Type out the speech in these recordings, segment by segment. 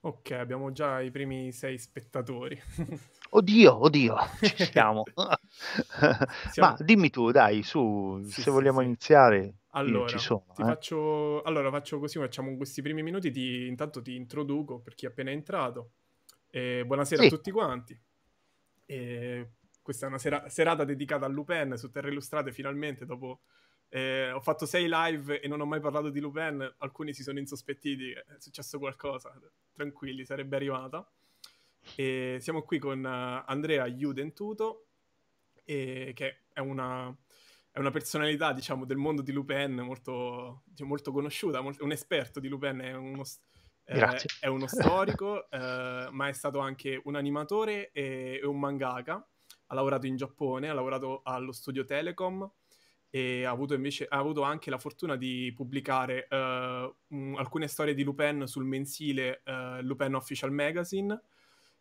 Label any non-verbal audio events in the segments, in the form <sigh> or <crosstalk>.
Ok, abbiamo già i primi sei spettatori. <laughs> oddio, oddio, ci <laughs> siamo. siamo. Ma dimmi tu, dai, su, sì, se sì, vogliamo sì. iniziare. Allora, sono, eh. faccio... allora, faccio... così, facciamo questi primi minuti, ti... intanto ti introduco per chi è appena entrato. Eh, buonasera a tutti quanti. Eh, questa è una sera... serata dedicata a Lupin su Terre Illustrate, finalmente, dopo eh, ho fatto sei live e non ho mai parlato di Lupin, alcuni si sono insospettiti, è successo qualcosa, tranquilli, sarebbe arrivata. E siamo qui con eh, Andrea Judentuto, eh, che è una, è una personalità diciamo, del mondo di Lupin molto, diciamo, molto conosciuta, molto, un esperto di Lupin, è uno, eh, è uno storico, <laughs> eh, ma è stato anche un animatore e, e un mangaka. Ha lavorato in Giappone, ha lavorato allo studio Telecom, e ha avuto, invece, ha avuto anche la fortuna di pubblicare uh, eh, m- alcune storie di Lupin sul mensile uh, Lupin Official Magazine.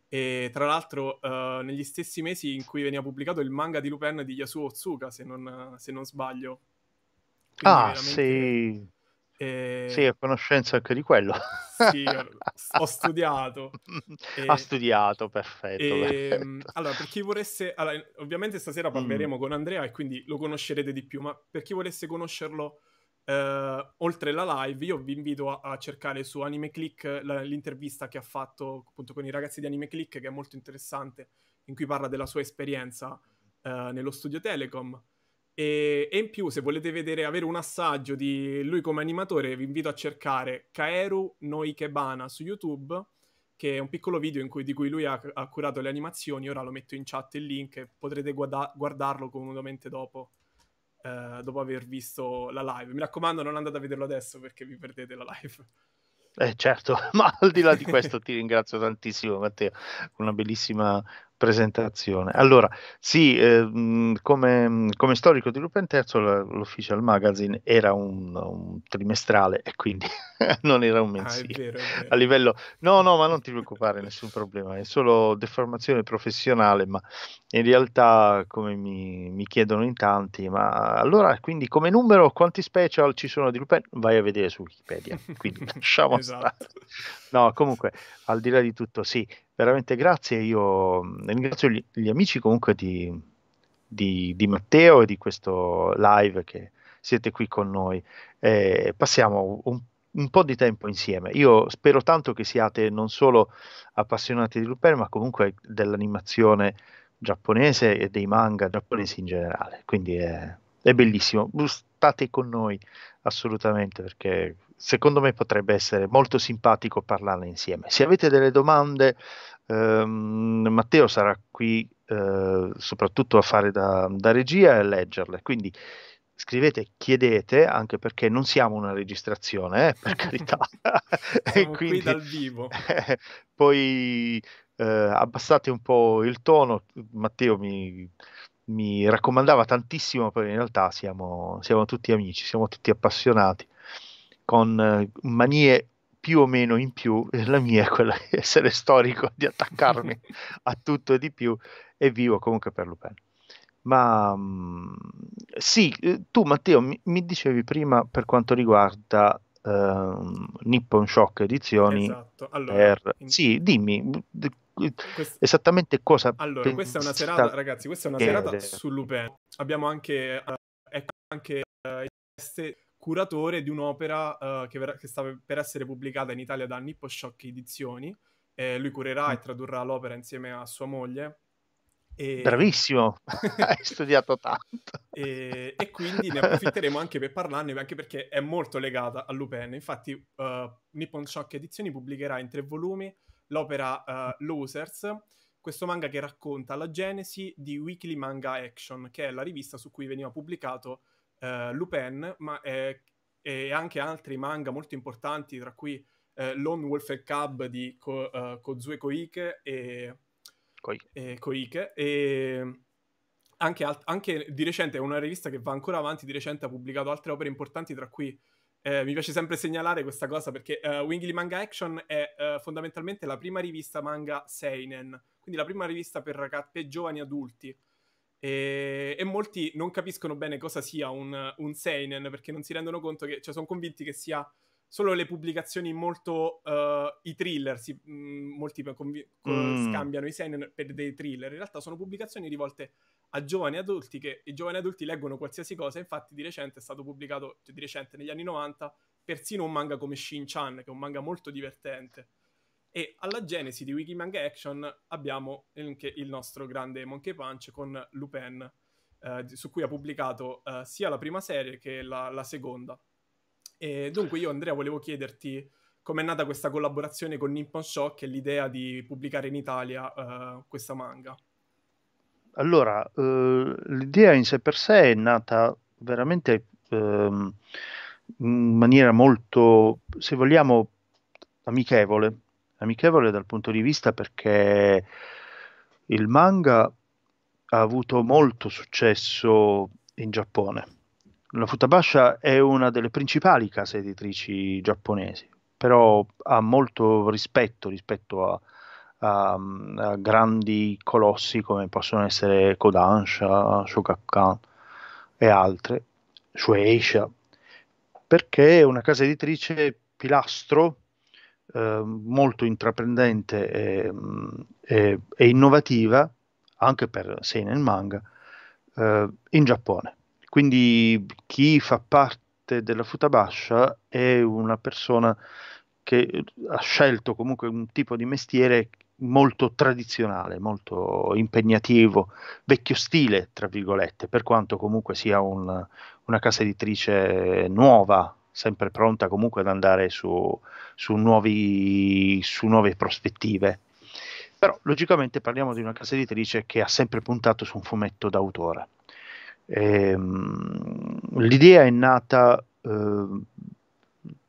E tra l'altro, uh, negli stessi mesi in cui veniva pubblicato il manga di Lupin di Yasuo Otsuka, se non, se non sbaglio. Quindi ah, veramente... sì. E... Sì, a conoscenza anche di quello. sì, ho <laughs> studiato. e... Ha studiato, perfetto, e... Mm, perfetto. Allora, per chi volesse... Allora, ovviamente stasera mm. parleremo mm. con Andrea e quindi lo conoscerete di più, ma per chi volesse conoscerlo eh, oltre la live, io vi invito a, a cercare su Anime Click la, l'intervista che ha fatto appunto con i ragazzi di Anime Click, che è molto interessante, in cui parla della sua esperienza eh, nello studio Telecom. E, e, in più, se volete vedere, avere un assaggio di lui come animatore, vi invito a cercare Kaeru Noikebana su YouTube, che è un piccolo video cui, di cui lui ha, ha, curato le animazioni. Ora lo metto in chat il link e potrete guada- guardarlo comodamente dopo, eh, dopo aver visto la live. Mi raccomando, non andate a vederlo adesso perché vi perdete la live. Eh, certo, <laughs> ma al di là di questo <laughs> ti ringrazio tantissimo Matteo, una bellissima presentazione. Allora, sì, eh, come, come, storico di Lupin III l'Official Magazine era un, un trimestrale e quindi <laughs> non era un mensile. Ah, è vero, è vero. A livello... No, no, ma non ti preoccupare, nessun problema, è solo deformazione professionale, ma in realtà come mi, mi chiedono in tanti, ma allora quindi come numero quanti special ci sono di Lupin? Vai a vedere su Wikipedia, quindi <laughs> lasciamo esatto. stare. No, comunque, al di là di tutto, sì, veramente grazie. Io ringrazio gli, gli amici comunque di, di, di, Matteo e di questo live che siete qui con noi. Eh, passiamo un, un, po' di tempo insieme. Io spero tanto che siate non solo appassionati di Lupin, ma comunque dell'animazione giapponese e dei manga giapponesi in generale. Quindi è, è bellissimo. State con noi assolutamente, perché secondo me potrebbe essere molto simpatico parlarne insieme. Se avete delle domande, ehm, Matteo sarà qui eh, soprattutto a fare da, da regia e a leggerle, quindi scrivete, chiedete, anche perché non siamo una registrazione, eh, per <laughs> carità. <laughs> e quindi, qui dal vivo. <laughs> poi eh, abbassate un po' il tono, Matteo mi mi raccomandava tantissimo, poi in realtà siamo, siamo tutti amici, siamo tutti appassionati, con eh, manie più o meno in più, la mia è quella di essere storico, di attaccarmi <laughs> a tutto e di più, e vivo comunque per Lupin. Ma mm, sì, eh, tu Matteo mi, mi dicevi prima per quanto riguarda eh, Nippon Shock Edizioni. Esatto. Allora, per... in... Sì, dimmi Quest... esattamente cosa allora questa è una serata ragazzi questa è una serata su Lupin abbiamo anche uh, ecco anche uh, curatore di un'opera uh, che, ver- che, sta per essere pubblicata in Italia da Nippo Shock Edizioni eh, lui curerà mm. e tradurrà l'opera insieme a sua moglie e... Bravissimo, <laughs> hai studiato tanto. e, e, quindi ne approfitteremo anche per parlarne, anche perché è molto legata a Lupin. Infatti, uh, Nippon Shock Edizioni pubblicherà in tre volumi l'opera uh, Losers, questo manga che racconta la genesi di Weekly Manga Action, che è la rivista su cui veniva pubblicato uh, Lupin, ma eh, e anche altri manga molto importanti, tra cui eh, Lone Wolf and Cub di Ko, uh, Kozue Koike e, Koike. e, Koike, e anche, alt- anche, di recente, è una rivista che va ancora avanti, di recente ha pubblicato altre opere importanti, tra cui eh, mi piace sempre segnalare questa cosa perché uh, eh, Wingly Manga Action è uh, fondamentalmente la prima rivista manga Seinen, quindi la prima rivista per ragazzi giovani adulti. E, e, molti non capiscono bene cosa sia un, un Seinen perché non si rendono conto che, cioè, sono convinti che sia solo le pubblicazioni molto uh, i thriller, si, mh, mm, molti convi- mm. scambiano i seinen per dei thriller, in realtà sono pubblicazioni rivolte a giovani adulti che i giovani adulti leggono qualsiasi cosa, infatti di recente è stato pubblicato, cioè di recente negli anni 90, persino un manga come Shin-Chan, che è un manga molto divertente. E alla genesi di Wikimanga Action abbiamo anche il nostro grande Monkey Punch con Lupin, eh, su cui ha pubblicato eh, sia la prima serie che la, la seconda. E dunque io Andrea volevo chiederti com'è nata questa collaborazione con Nippon Shock e l'idea di pubblicare in Italia uh, questa manga. Allora, eh, l'idea in sé per sé è nata veramente eh, in maniera molto, se vogliamo, amichevole. Amichevole dal punto di vista perché il manga ha avuto molto successo in Giappone la Futabasha è una delle principali case editrici giapponesi, però ha molto rispetto rispetto a, a, a grandi colossi come possono essere Kodansha, Shogakukan e altre, Shueisha, perché è una casa editrice pilastro eh, molto intraprendente e, mm, e, e, innovativa anche per sei nel manga eh, in Giappone quindi chi fa parte della Futabascia è una persona che ha scelto comunque un tipo di mestiere molto tradizionale, molto impegnativo, vecchio stile, tra virgolette, per quanto comunque sia un, una casa editrice nuova, sempre pronta comunque ad andare su, su, nuovi, su nuove prospettive. Però logicamente parliamo di una casa editrice che ha sempre puntato su un fumetto d'autore. E, ehm, l'idea è nata eh,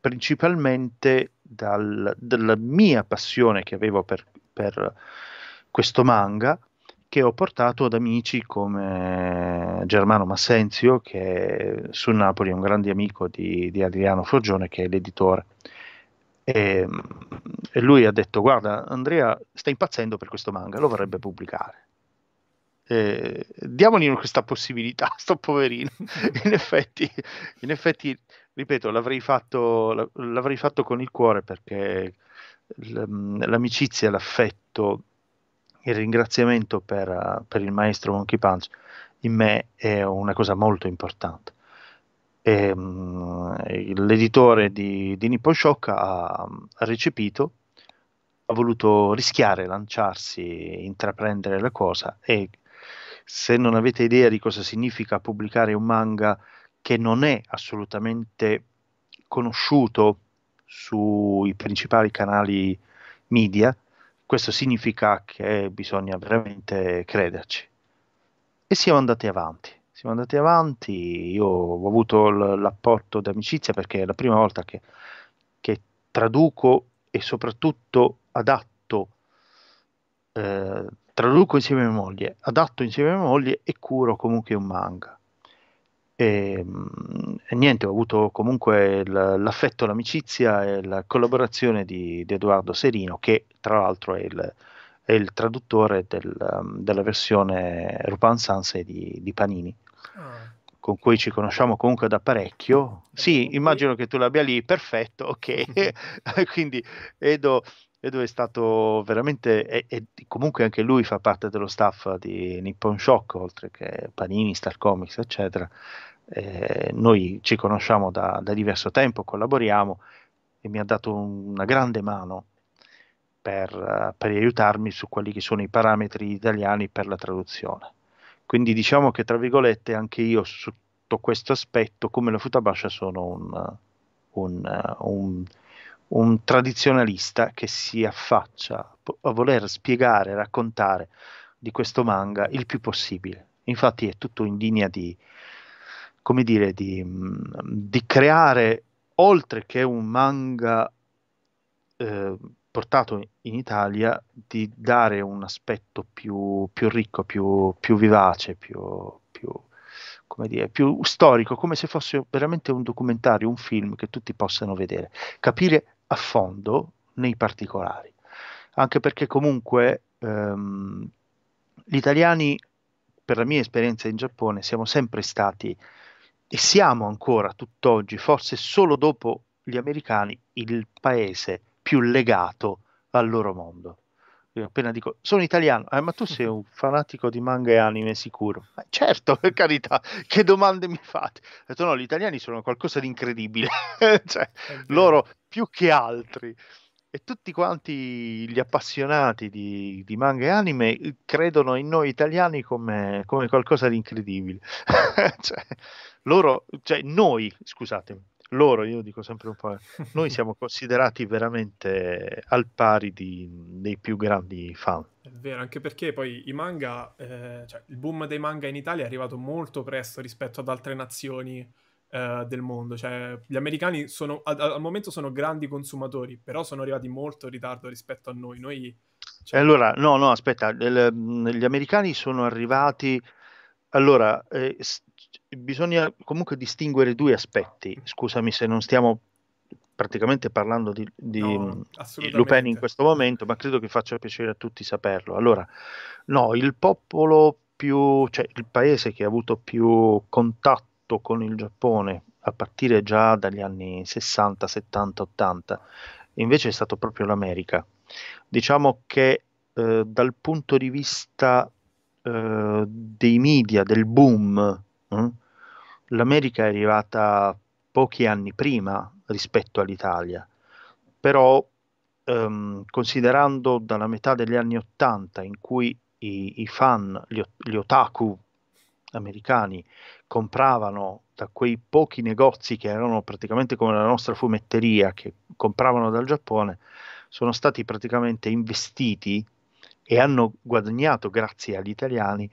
principalmente dal, dalla mia passione che avevo per, per, questo manga che ho portato ad amici come Germano Massenzio che su Napoli è un grande amico di, di Adriano Forgione che è l'editore e, ehm, e lui ha detto guarda Andrea sta impazzendo per questo manga lo vorrebbe pubblicare eh, diamogli questa possibilità, <laughs> sto poverino. <laughs> in, effetti, in effetti, ripeto, l'avrei fatto, l'avrei fatto con il cuore perché mm, l'amicizia, l'affetto, il ringraziamento per, per il maestro Monkey Punch in me è una cosa molto importante. E, mm, l'editore di, di Nippon Shock ha, ha recepito ha voluto rischiare, lanciarsi, intraprendere la cosa e se non avete idea di cosa significa pubblicare un manga che non è assolutamente conosciuto sui principali canali media, questo significa che bisogna veramente crederci. E siamo andati avanti. Siamo andati avanti, io ho avuto l- l'apporto d'amicizia perché è la prima volta che, che traduco e soprattutto adatto eh, traduco insieme a mia moglie, adatto insieme a mia moglie e curo comunque un manga. E, ehm, e niente, ho avuto comunque l'affetto, l'amicizia e la collaborazione di, di Edoardo Serino, che tra l'altro è il, è il traduttore del, um, della versione Rupan Sanse di, di Panini. Ah. con cui ci conosciamo comunque da parecchio. Sì, immagino che tu l'abbia lì, perfetto, ok. <laughs> <laughs> Quindi Edo dove è stato veramente e, e, comunque anche lui fa parte dello staff di Nippon Shock oltre che Panini, Star Comics eccetera eh, noi ci conosciamo da, da, diverso tempo collaboriamo e mi ha dato una grande mano per, per aiutarmi su quelli che sono i parametri italiani per la traduzione quindi diciamo che tra virgolette anche io sotto questo aspetto come la futabascia sono un, un, un un tradizionalista che si affaccia a voler spiegare, raccontare di questo manga il più possibile. Infatti è tutto in linea di, come dire, di, mm, di creare, oltre che un manga eh, portato in Italia, di dare un aspetto più, più ricco, più, più vivace, più, più, come dire, più storico, come se fosse veramente un documentario, un film che tutti possano vedere, capire a fondo nei particolari, anche perché comunque ehm, gli italiani, per la mia esperienza in Giappone, siamo sempre stati e siamo ancora tutt'oggi, forse solo dopo gli americani, il paese più legato al loro mondo. Io appena dico sono italiano, eh, ma tu sei un <laughs> fanatico di manga e anime sicuro. Eh, certo, per carità, che domande mi fate? Ho detto no, gli italiani sono qualcosa di incredibile. <laughs> cioè, loro più che altri. E tutti quanti gli appassionati di, di manga e anime credono in noi italiani come, come qualcosa di incredibile. <laughs> cioè, loro, cioè, noi, scusatemi, loro, io dico sempre un po', noi siamo <laughs> considerati veramente al pari di, dei più grandi fan. È vero, anche perché poi i manga, eh, cioè il boom dei manga in Italia è arrivato molto presto rispetto ad altre nazioni eh, del mondo. Cioè, gli americani sono, al, al, momento sono grandi consumatori, però sono arrivati molto in ritardo rispetto a noi. noi cioè... Allora, no, no, aspetta, il, mm, gli americani sono arrivati... Allora, eh, bisogna comunque distinguere due aspetti. Scusami se non stiamo praticamente parlando di, di, no, di, mm, Lupin in questo momento, ma credo che faccia piacere a tutti saperlo. Allora, no, il popolo più, cioè il paese che ha avuto più contatto rapporto con il Giappone a partire già dagli anni 60, 70, 80, invece è stato proprio l'America. Diciamo che eh, dal punto di vista eh, dei media, del boom, mh, eh, l'America è arrivata pochi anni prima rispetto all'Italia, però ehm, considerando dalla metà degli anni 80 in cui i, i fan, gli, gli otaku americani compravano da quei pochi negozi che erano praticamente come la nostra fumetteria che compravano dal Giappone, sono stati praticamente investiti e hanno guadagnato grazie agli italiani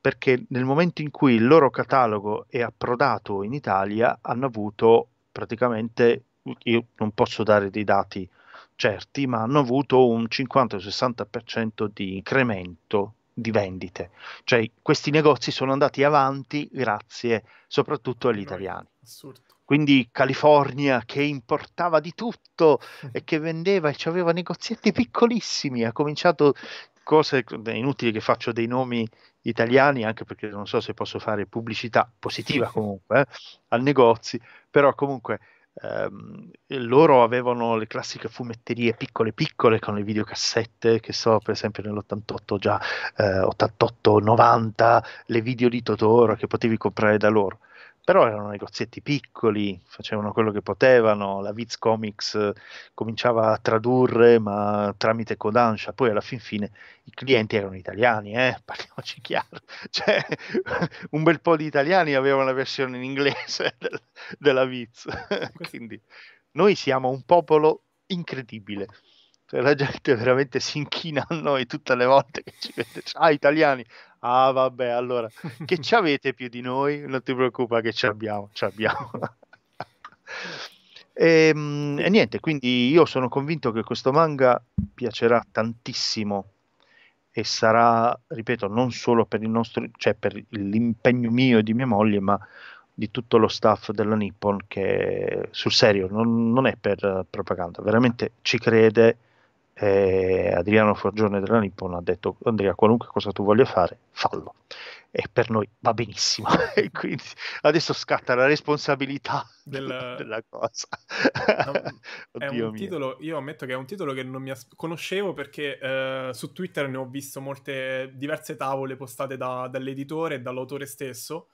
perché nel momento in cui il loro catalogo è approdato in Italia hanno avuto praticamente, io non posso dare dei dati certi, ma hanno avuto un 50-60% di incremento di vendite. Cioè, questi negozi sono andati avanti grazie soprattutto agli italiani. Assurdo. Quindi California che importava di tutto e che vendeva e aveva negozietti piccolissimi, ha cominciato cose è inutile che faccio dei nomi italiani anche perché non so se posso fare pubblicità positiva comunque eh, al negozi, però comunque Um, loro avevano le classiche fumetterie piccole piccole con le videocassette che so per esempio nell'88 già eh, 88 90 le video di Totoro che potevi comprare da loro però erano negozietti piccoli, facevano quello che potevano, la Viz Comics eh, cominciava a tradurre ma tramite Kodansha, poi alla fin fine i clienti erano italiani, eh? <laughs> parliamoci chiaro, cioè, <laughs> un bel po' di italiani avevano la versione in inglese <laughs> del, della Viz, quindi noi siamo un popolo incredibile. Cioè, la gente veramente si inchina a noi tutte le volte che ci vede. Ah, italiani! Ah, vabbè, allora che <laughs> ci avete più di noi? Non ti preoccupa che ci abbiamo, ci abbiamo. <laughs> e, ehm, e niente, quindi io sono convinto che questo manga piacerà tantissimo e sarà, ripeto, non solo per, nostro, cioè per l'impegno mio e di mia moglie, ma di tutto lo staff della Nippon che sul serio non, non è per propaganda, veramente ci crede eh, Adriano Forgione della Nippon ha detto Andrea qualunque cosa tu voglia fare fallo e per noi va benissimo <laughs> e quindi adesso scatta la responsabilità della, <laughs> della cosa no, <laughs> titolo, io ammetto che è un titolo che non mi as- conoscevo perché eh, su Twitter ne ho visto molte diverse tavole postate da, dall'editore e dall'autore stesso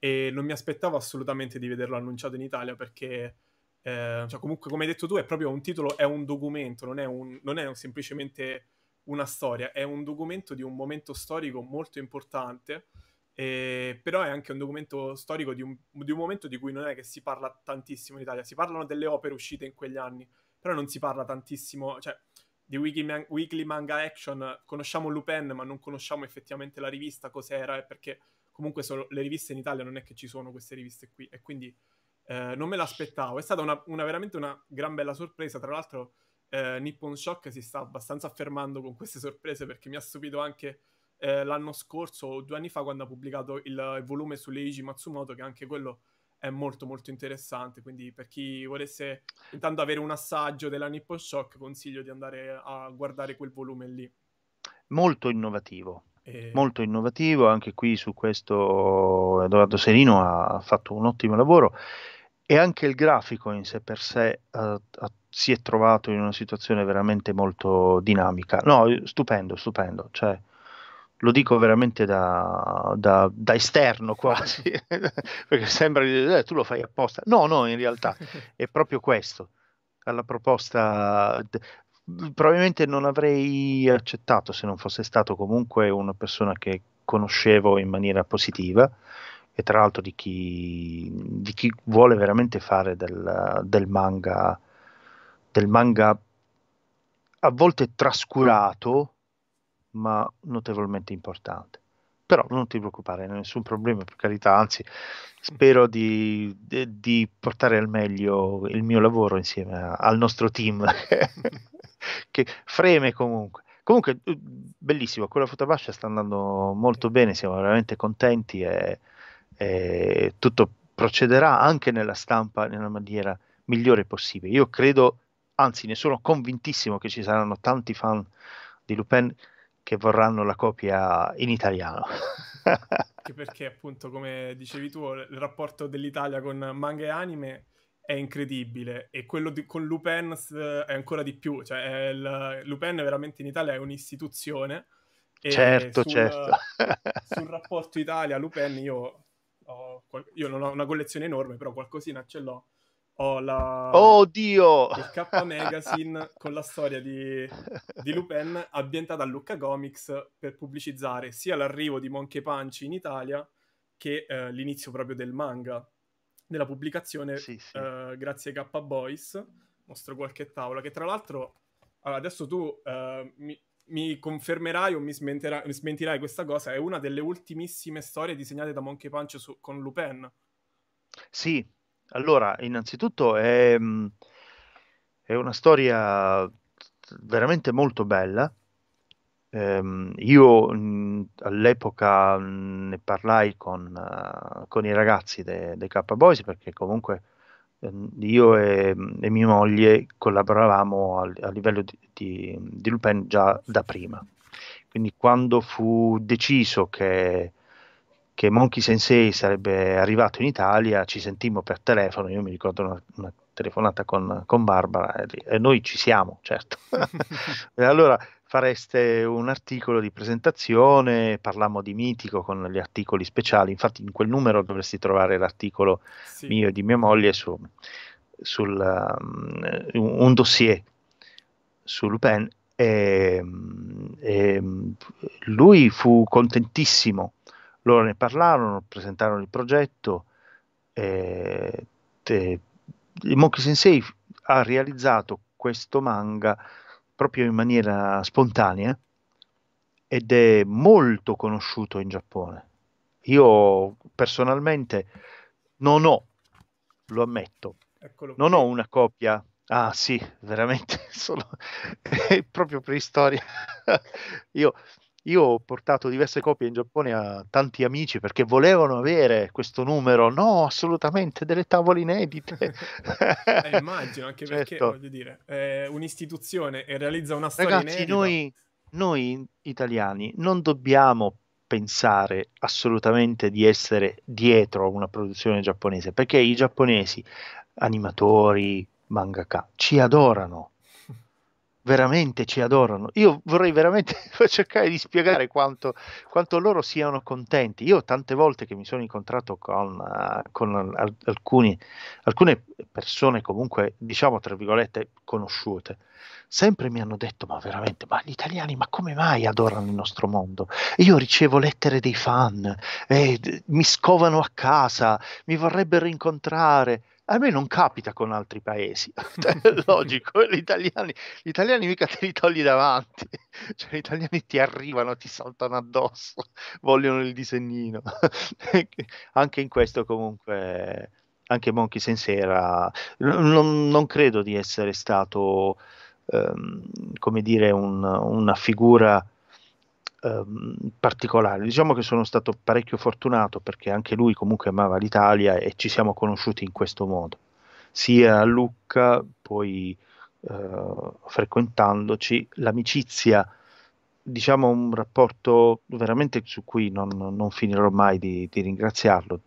e non mi aspettavo assolutamente di vederlo annunciato in Italia perché eh, cioè comunque come hai detto tu è proprio un titolo, è un documento, non è, un, non è un semplicemente una storia, è un documento di un momento storico molto importante, eh, però è anche un documento storico di un, di un, momento di cui non è che si parla tantissimo in Italia, si parlano delle opere uscite in quegli anni, però non si parla tantissimo, cioè di Wikiman- Weekly Manga Action conosciamo Lupin ma non conosciamo effettivamente la rivista, cos'era, eh, perché comunque solo, le riviste in Italia non è che ci sono queste riviste qui e quindi eh, non me l'aspettavo. È stata una, una, veramente una gran bella sorpresa. Tra l'altro, eh, Nippon Shock si sta abbastanza affermando con queste sorprese perché mi ha stupito anche eh, l'anno scorso o due anni fa quando ha pubblicato il, il volume su Leiji Matsumoto, che anche quello è molto molto interessante. Quindi, per chi volesse intanto avere un assaggio della Nippon Shock, consiglio di andare a guardare quel volume lì. Molto innovativo, molto innovativo anche qui su questo Edoardo Serino ha fatto un ottimo lavoro e anche il grafico in sé per sé uh, si è trovato in una situazione veramente molto dinamica. No, stupendo, stupendo. Cioè, lo dico veramente da, da, da esterno quasi, <laughs> perché sembra che eh, tu lo fai apposta. No, no, in realtà è proprio questo. Alla proposta, probabilmente non avrei accettato se non fosse stato comunque una persona che conoscevo in maniera positiva e tra l'altro di chi, di chi vuole veramente fare del, del, manga, del manga a volte trascurato, ma notevolmente importante. Però non ti preoccupare, nessun problema, per carità, anzi spero di, di, di portare al meglio il mio lavoro insieme a, al nostro team, <laughs> che freme comunque. Comunque, bellissimo, quella fotabascia sta andando molto bene, siamo veramente contenti e eh, tutto procederà anche nella stampa nella maniera migliore possibile. Io credo, anzi ne sono convintissimo che ci saranno tanti fan di Lupin che vorranno la copia in italiano. <laughs> Anche perché appunto, come dicevi tu, il rapporto dell'Italia con manga e anime è incredibile e quello di, con Lupin eh, è ancora di più, cioè il, Lupin veramente in Italia è un'istituzione. E certo, sul, certo. sul rapporto Italia-Lupin io ho, io non ho una collezione enorme, però qualcosina ce l'ho. Ho la... Oh, Dio! Il K Magazine con la storia di, di Lupin ambientata a Lucca Comics per pubblicizzare sia l'arrivo di Monkey Punch in Italia che eh, l'inizio proprio del manga, della pubblicazione sì, sì. Eh, grazie a K Boys. Mostro qualche tavola, che tra l'altro... Allora, adesso tu eh, mi, mi confermerai o mi smentirai questa cosa, è una delle ultimissime storie disegnate da Monkey Punch su, con Lupin. Sì, allora, innanzitutto è, mm, è una storia veramente molto bella. Um, io mh, mm, all'epoca mh, mm, ne parlai con, uh, con, i ragazzi dei de K-Boys perché comunque Ehm, io e, e, mia moglie collaboravamo a, a livello di, di, di, Lupin già da prima. Quindi quando fu deciso che, che Monkey Sensei sarebbe arrivato in Italia, ci sentimmo per telefono, io mi ricordo una, una telefonata con, con Barbara e, e, noi ci siamo, certo. <laughs> e allora fareste un articolo di presentazione, parlammo di Mitico con gli articoli speciali, infatti in quel numero dovresti trovare l'articolo sì. mio e di mia moglie su, sul, um, un dossier su Lupin e, e, lui fu contentissimo, loro ne parlarono, presentarono il progetto, e, e, Monkey Sensei ha realizzato questo manga proprio in maniera spontanea ed è molto conosciuto in Giappone. Io personalmente non ho, lo ammetto, Eccolo non qui. ho una copia. Ah sì, veramente, <laughs> solo... è proprio preistoria. <laughs> Io io ho portato diverse copie in Giappone a tanti amici perché volevano avere questo numero, no, assolutamente, delle tavole inedite. <laughs> eh, immagino, anche certo. perché, voglio dire, è eh, un'istituzione e realizza una storia Ragazzi, inedita. Noi, noi italiani non dobbiamo pensare assolutamente di essere dietro a una produzione giapponese, perché i giapponesi, animatori, mangaka, ci adorano veramente ci adorano. Io vorrei veramente <laughs> cercare di spiegare quanto, quanto, loro siano contenti. Io tante volte che mi sono incontrato con, uh, con al- alcuni, alcune persone comunque, diciamo, tra virgolette, conosciute, sempre mi hanno detto, ma veramente, ma gli italiani, ma come mai adorano il nostro mondo? Io ricevo lettere dei fan, eh, mi scovano a casa, mi vorrebbero incontrare a me non capita con altri paesi, <laughs> cioè, <laughs> è logico, gli italiani, gli italiani mica te li togli davanti, <laughs> cioè, gli italiani ti arrivano, ti saltano addosso, vogliono il disegnino. anche in questo comunque, anche Monchi Sensera, non, non credo di essere stato, um, come dire, un, una figura ehm, particolare. Diciamo che sono stato parecchio fortunato perché anche lui comunque amava l'Italia e ci siamo conosciuti in questo modo, sia a Lucca, poi eh, frequentandoci, l'amicizia, diciamo un rapporto veramente su cui non, non finirò mai di, di ringraziarlo,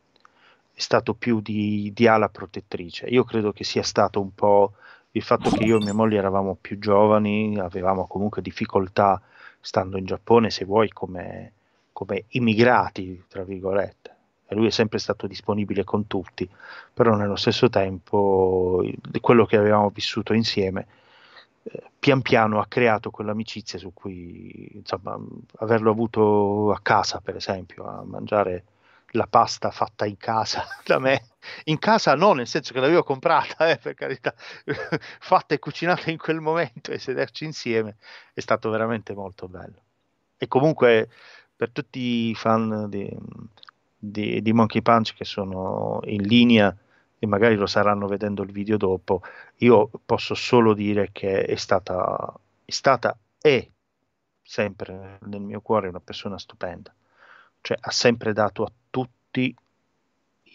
è stato più di, di, ala protettrice. Io credo che sia stato un po' il fatto che io e mia moglie eravamo più giovani, avevamo comunque difficoltà stando in Giappone, se vuoi, come, come immigrati, tra virgolette. E lui è sempre stato disponibile con tutti, però nello stesso tempo quello che avevamo vissuto insieme eh, pian piano ha creato quell'amicizia su cui insomma averlo avuto a casa per esempio a mangiare la pasta fatta in casa <laughs> da me. In casa no, nel senso che l'avevo comprata, eh, per carità, <laughs> fatta e cucinata in quel momento e sederci insieme è stato veramente molto bello. E comunque per tutti i fan di, di, di Monkey Punch che sono in linea e magari lo saranno vedendo il video dopo, io posso solo dire che è stata, è stata e sempre nel mio cuore una persona stupenda cioè ha sempre dato a tutti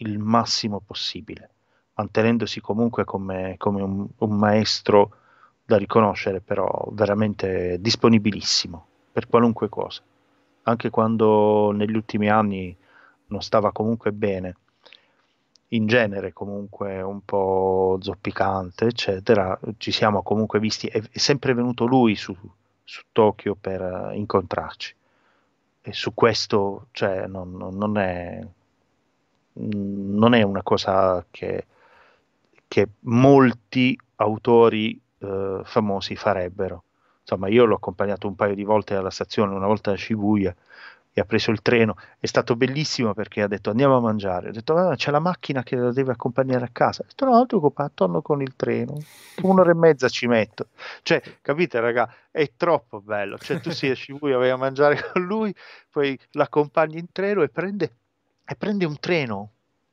il massimo possibile, mantenendosi comunque come, come un, un, maestro da riconoscere, però veramente disponibilissimo per qualunque cosa, anche quando negli ultimi anni non stava comunque bene, in genere comunque un po' zoppicante, eccetera, ci siamo comunque visti, è, è sempre venuto lui su, su Tokyo per incontrarci e su questo cioè, non, non, è, non, è, una cosa che, che molti autori eh, famosi farebbero. Insomma, io l'ho accompagnato un paio di volte alla stazione, una volta a Shibuya, che ha preso il treno, è stato bellissimo perché ha detto andiamo a mangiare, ho detto ah, c'è la macchina che la deve accompagnare a casa, ho detto no, preoccupato, torno con il treno, un'ora e mezza ci metto, cioè capite raga, è troppo bello, cioè tu si esci lui, vai a mangiare <laughs> con lui, poi l'accompagni in treno e prende, e prende un treno,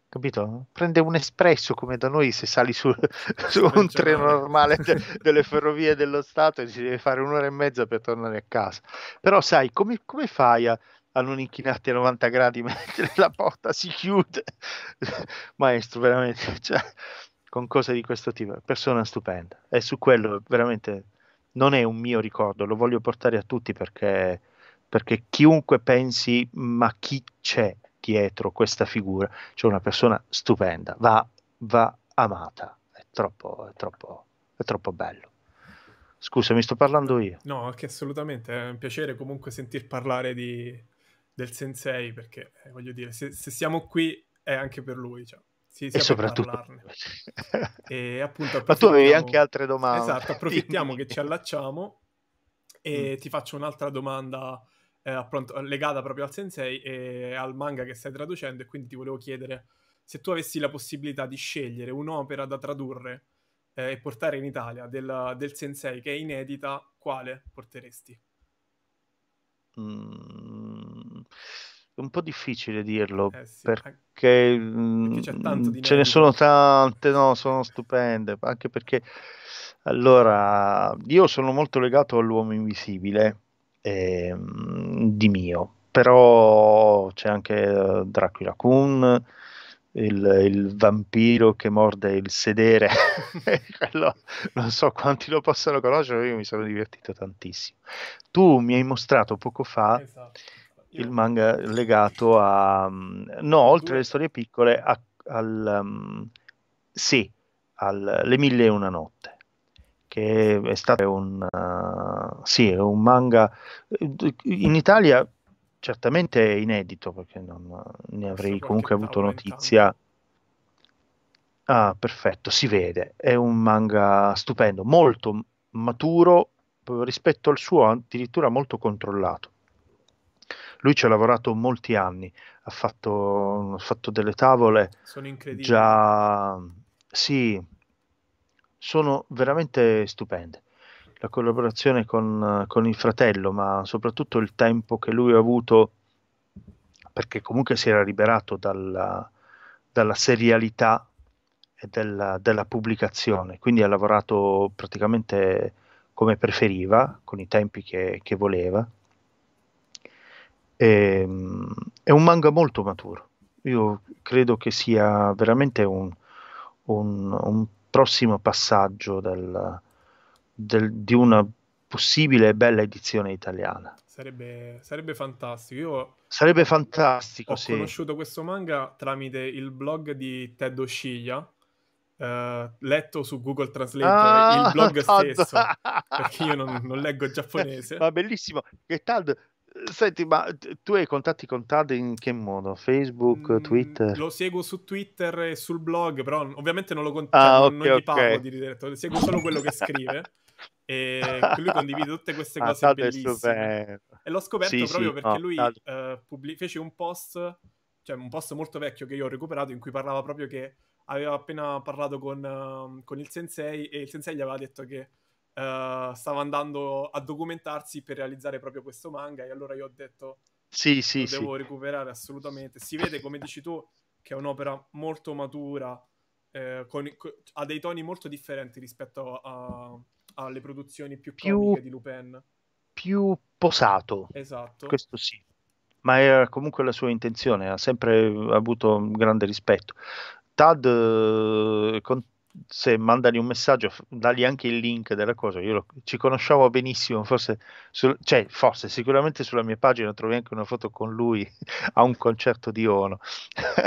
capito? Prende un espresso come da noi se sali su, <laughs> su un treno normale de, delle ferrovie dello Stato e ci deve fare un'ora e mezza per tornare a casa. Però sai, come, come fai a, a non inchinarti a 90 gradi <laughs> mentre la porta si chiude. <laughs> Maestro, veramente, <laughs> cioè, con cose di questo tipo, persona stupenda. E su quello veramente non è un mio ricordo, lo voglio portare a tutti perché, perché chiunque pensi, ma chi c'è dietro questa figura? C'è una persona stupenda, va, va amata, è troppo, è troppo, è troppo bello. Scusa, mi sto parlando io. No, che assolutamente, è un piacere comunque sentir parlare di, del sensei, perché eh, voglio dire, se, se, siamo qui è anche per lui, cioè. Sì, e soprattutto <laughs> e appunto ma tu avevi anche altre domande esatto approfittiamo che ci <laughs> allacciamo e mm. ti faccio un'altra domanda eh, appronto, legata proprio al sensei e al manga che stai traducendo e quindi ti volevo chiedere se tu avessi la possibilità di scegliere un'opera da tradurre eh, e portare in Italia del, del, sensei che è inedita, quale porteresti? Mm, un po' difficile dirlo eh sì, perché, mm, perché ce ne sono tante, no, sono stupende, anche perché allora io sono molto legato all'uomo invisibile eh, di mio, però c'è anche eh, Dracula Kun, il, il, vampiro che morde il sedere, <laughs> <laughs> Quello, non so quanti lo possano conoscere, io mi sono divertito tantissimo. Tu mi hai mostrato poco fa... Esatto il manga legato a... Mm, no, oltre alle storie piccole, a, al... Um, sì, alle mille e una notte che è stato un, uh, sì, un manga eh, in Italia certamente è inedito perché non ne avrei comunque avuto notizia. Ah, perfetto, si vede, è un manga stupendo, molto maturo rispetto al suo, addirittura molto controllato. Lui ci ha lavorato molti anni, ha fatto, ha fatto delle tavole. Sono incredibili. Già, sì, sono veramente stupende. La collaborazione con, con il fratello, ma soprattutto il tempo che lui ha avuto, perché comunque si era liberato dalla, dalla serialità e della, della, pubblicazione, quindi ha lavorato praticamente come preferiva, con i tempi che, che voleva, e, ehm, è un manga molto maturo. Io credo che sia veramente un, un, un prossimo passaggio del, del, di una possibile bella edizione italiana. Sarebbe, sarebbe fantastico. Io sarebbe fantastico. Ho sì. conosciuto questo manga tramite il blog di Ted Osciglia, Uh, eh, letto su Google Translate ah, il blog stesso perché io non, non leggo il <laughs> giapponese. Ma bellissimo che Tad Senti, ma tu hai contatti con Tad in che modo? Facebook, mm, Twitter? Lo seguo su Twitter e sul blog, però ovviamente non lo contatto, ah, cioè, okay, non gli parlo di diretto, seguo solo quello che scrive. <laughs> e lui condivide tutte queste ah, cose ah, bellissime. E l'ho scoperto sì, proprio sì, perché no, lui uh, eh, pubblic- fece un post, cioè un post molto vecchio che io ho recuperato, in cui parlava proprio che aveva appena parlato con, uh, con il sensei e il sensei gli aveva detto che eh, stava andando a documentarsi per realizzare proprio questo manga e allora io ho detto sì, sì, lo sì. devo recuperare assolutamente. Si vede, come dici tu, che è un'opera molto matura, eh, con, con, ha dei toni molto differenti rispetto a, alle produzioni più, più comiche di Lupin. Più posato. Esatto. Questo sì ma era comunque la sua intenzione, ha sempre avuto un grande rispetto. Tad, eh, con, se mandali un messaggio, dagli anche il link della cosa. Io lo, ci conoscevo benissimo, forse, sul, cioè, forse sicuramente sulla mia pagina trovi anche una foto con lui <laughs> a un concerto di Ono.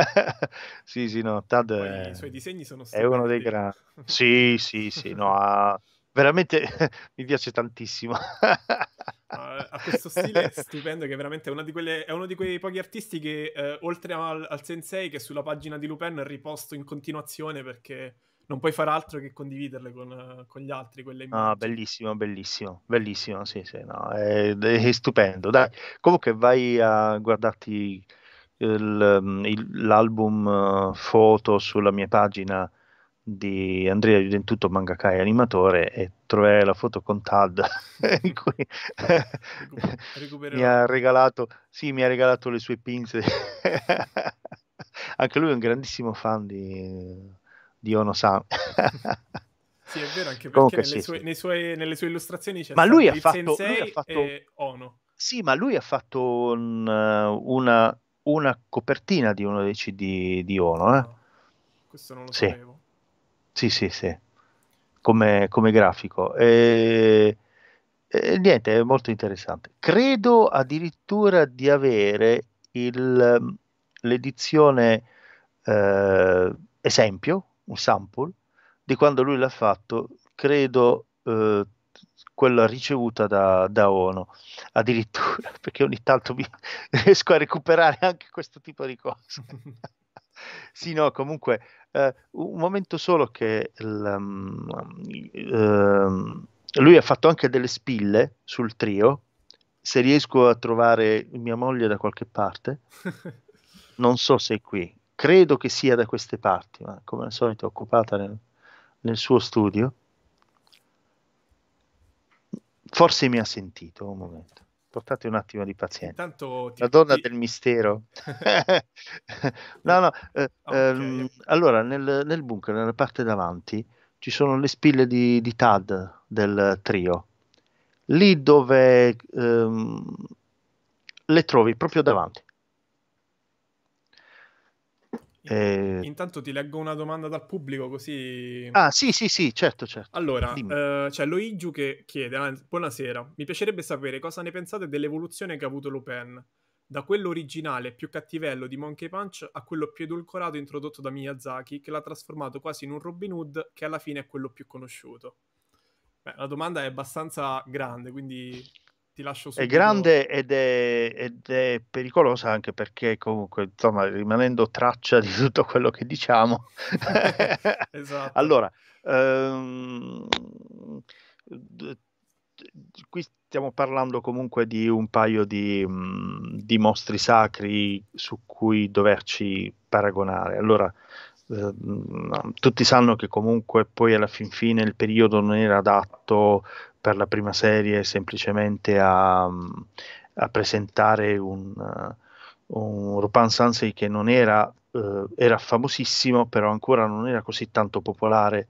<laughs> sì, sì, no, Tad è, I suoi disegni sono È uno dei grandi. <laughs> sì, sì, sì, no, ha, veramente mi piace tantissimo. ha questo stile stupendo che veramente è, quelle, è, uno di quei pochi artisti che eh, oltre al, al sensei che sulla pagina di Lupin è riposto in continuazione perché non puoi fare altro che condividerle con, con gli altri. Quelle ah, immagini. Ah, bellissimo, bellissimo, bellissimo, sì, sì, no, è, è stupendo. Dai, comunque vai a guardarti eh, il, mm, il, l'album eh, foto sulla mia pagina di Andrea Juventuto, mangakai animatore, e troverai la foto con Tad <laughs> in cui mi ha regalato, sì, mi ha regalato le sue pinze. <laughs> Anche lui è un grandissimo fan di Dio no sa. sì, è vero, anche perché nelle, sì, sue, sì. Sue, nelle, sue, illustrazioni c'è Ma lui ha, fatto, lui ha fatto, Ono. Sì, ma lui ha fatto un, eh, una, una, copertina di uno dei CD di Ono, eh? Questo non lo sì. sapevo. Sì, sì, sì. Come, come grafico. E... Eh, niente, è molto interessante. Credo addirittura di avere il, l'edizione eh, esempio un sample di quando lui l'ha fatto, credo eh, quella ricevuta da, da, Ono, addirittura, <laughs> perché ogni tanto mi <laughs> riesco a recuperare anche questo tipo di cose. <laughs> sì, no, comunque, eh, un momento solo che il, um, um, lui ha fatto anche delle spille sul trio, se riesco a trovare mia moglie da qualche parte, non so se è qui, credo che sia da queste parti, ma come al solito è occupata nel, nel suo studio. Forse mi ha sentito un momento. Portate un attimo di pazienza. Intanto ti, La donna ti... del mistero. <laughs> no, no. Eh, ah, okay. ehm, allora, nel, nel, bunker, nella parte davanti, ci sono le spille di, di Tad del trio. Lì dove ehm, le trovi proprio davanti eh... Intanto ti leggo una domanda dal pubblico così... Ah sì sì sì, certo certo. Allora, eh, c'è Loigiu che chiede, ah, buonasera, mi piacerebbe sapere cosa ne pensate dell'evoluzione che ha avuto Lupin, da quello originale più cattivello di Monkey Punch a quello più edulcorato introdotto da Miyazaki che l'ha trasformato quasi in un Robin Hood che alla fine è quello più conosciuto. Beh, la domanda è abbastanza grande, quindi ti lascio subito. È grande ed è, ed è, pericolosa anche perché comunque, insomma, rimanendo traccia di tutto quello che diciamo. <laughs> esatto. allora, um, qui stiamo parlando comunque di un paio di, di mostri sacri su cui doverci paragonare. Allora, ehm, tutti sanno che comunque poi alla fin fine il periodo non era adatto per la prima serie semplicemente a, a presentare un, un Rupan Sansei che non era, eh, era famosissimo, però ancora non era così tanto popolare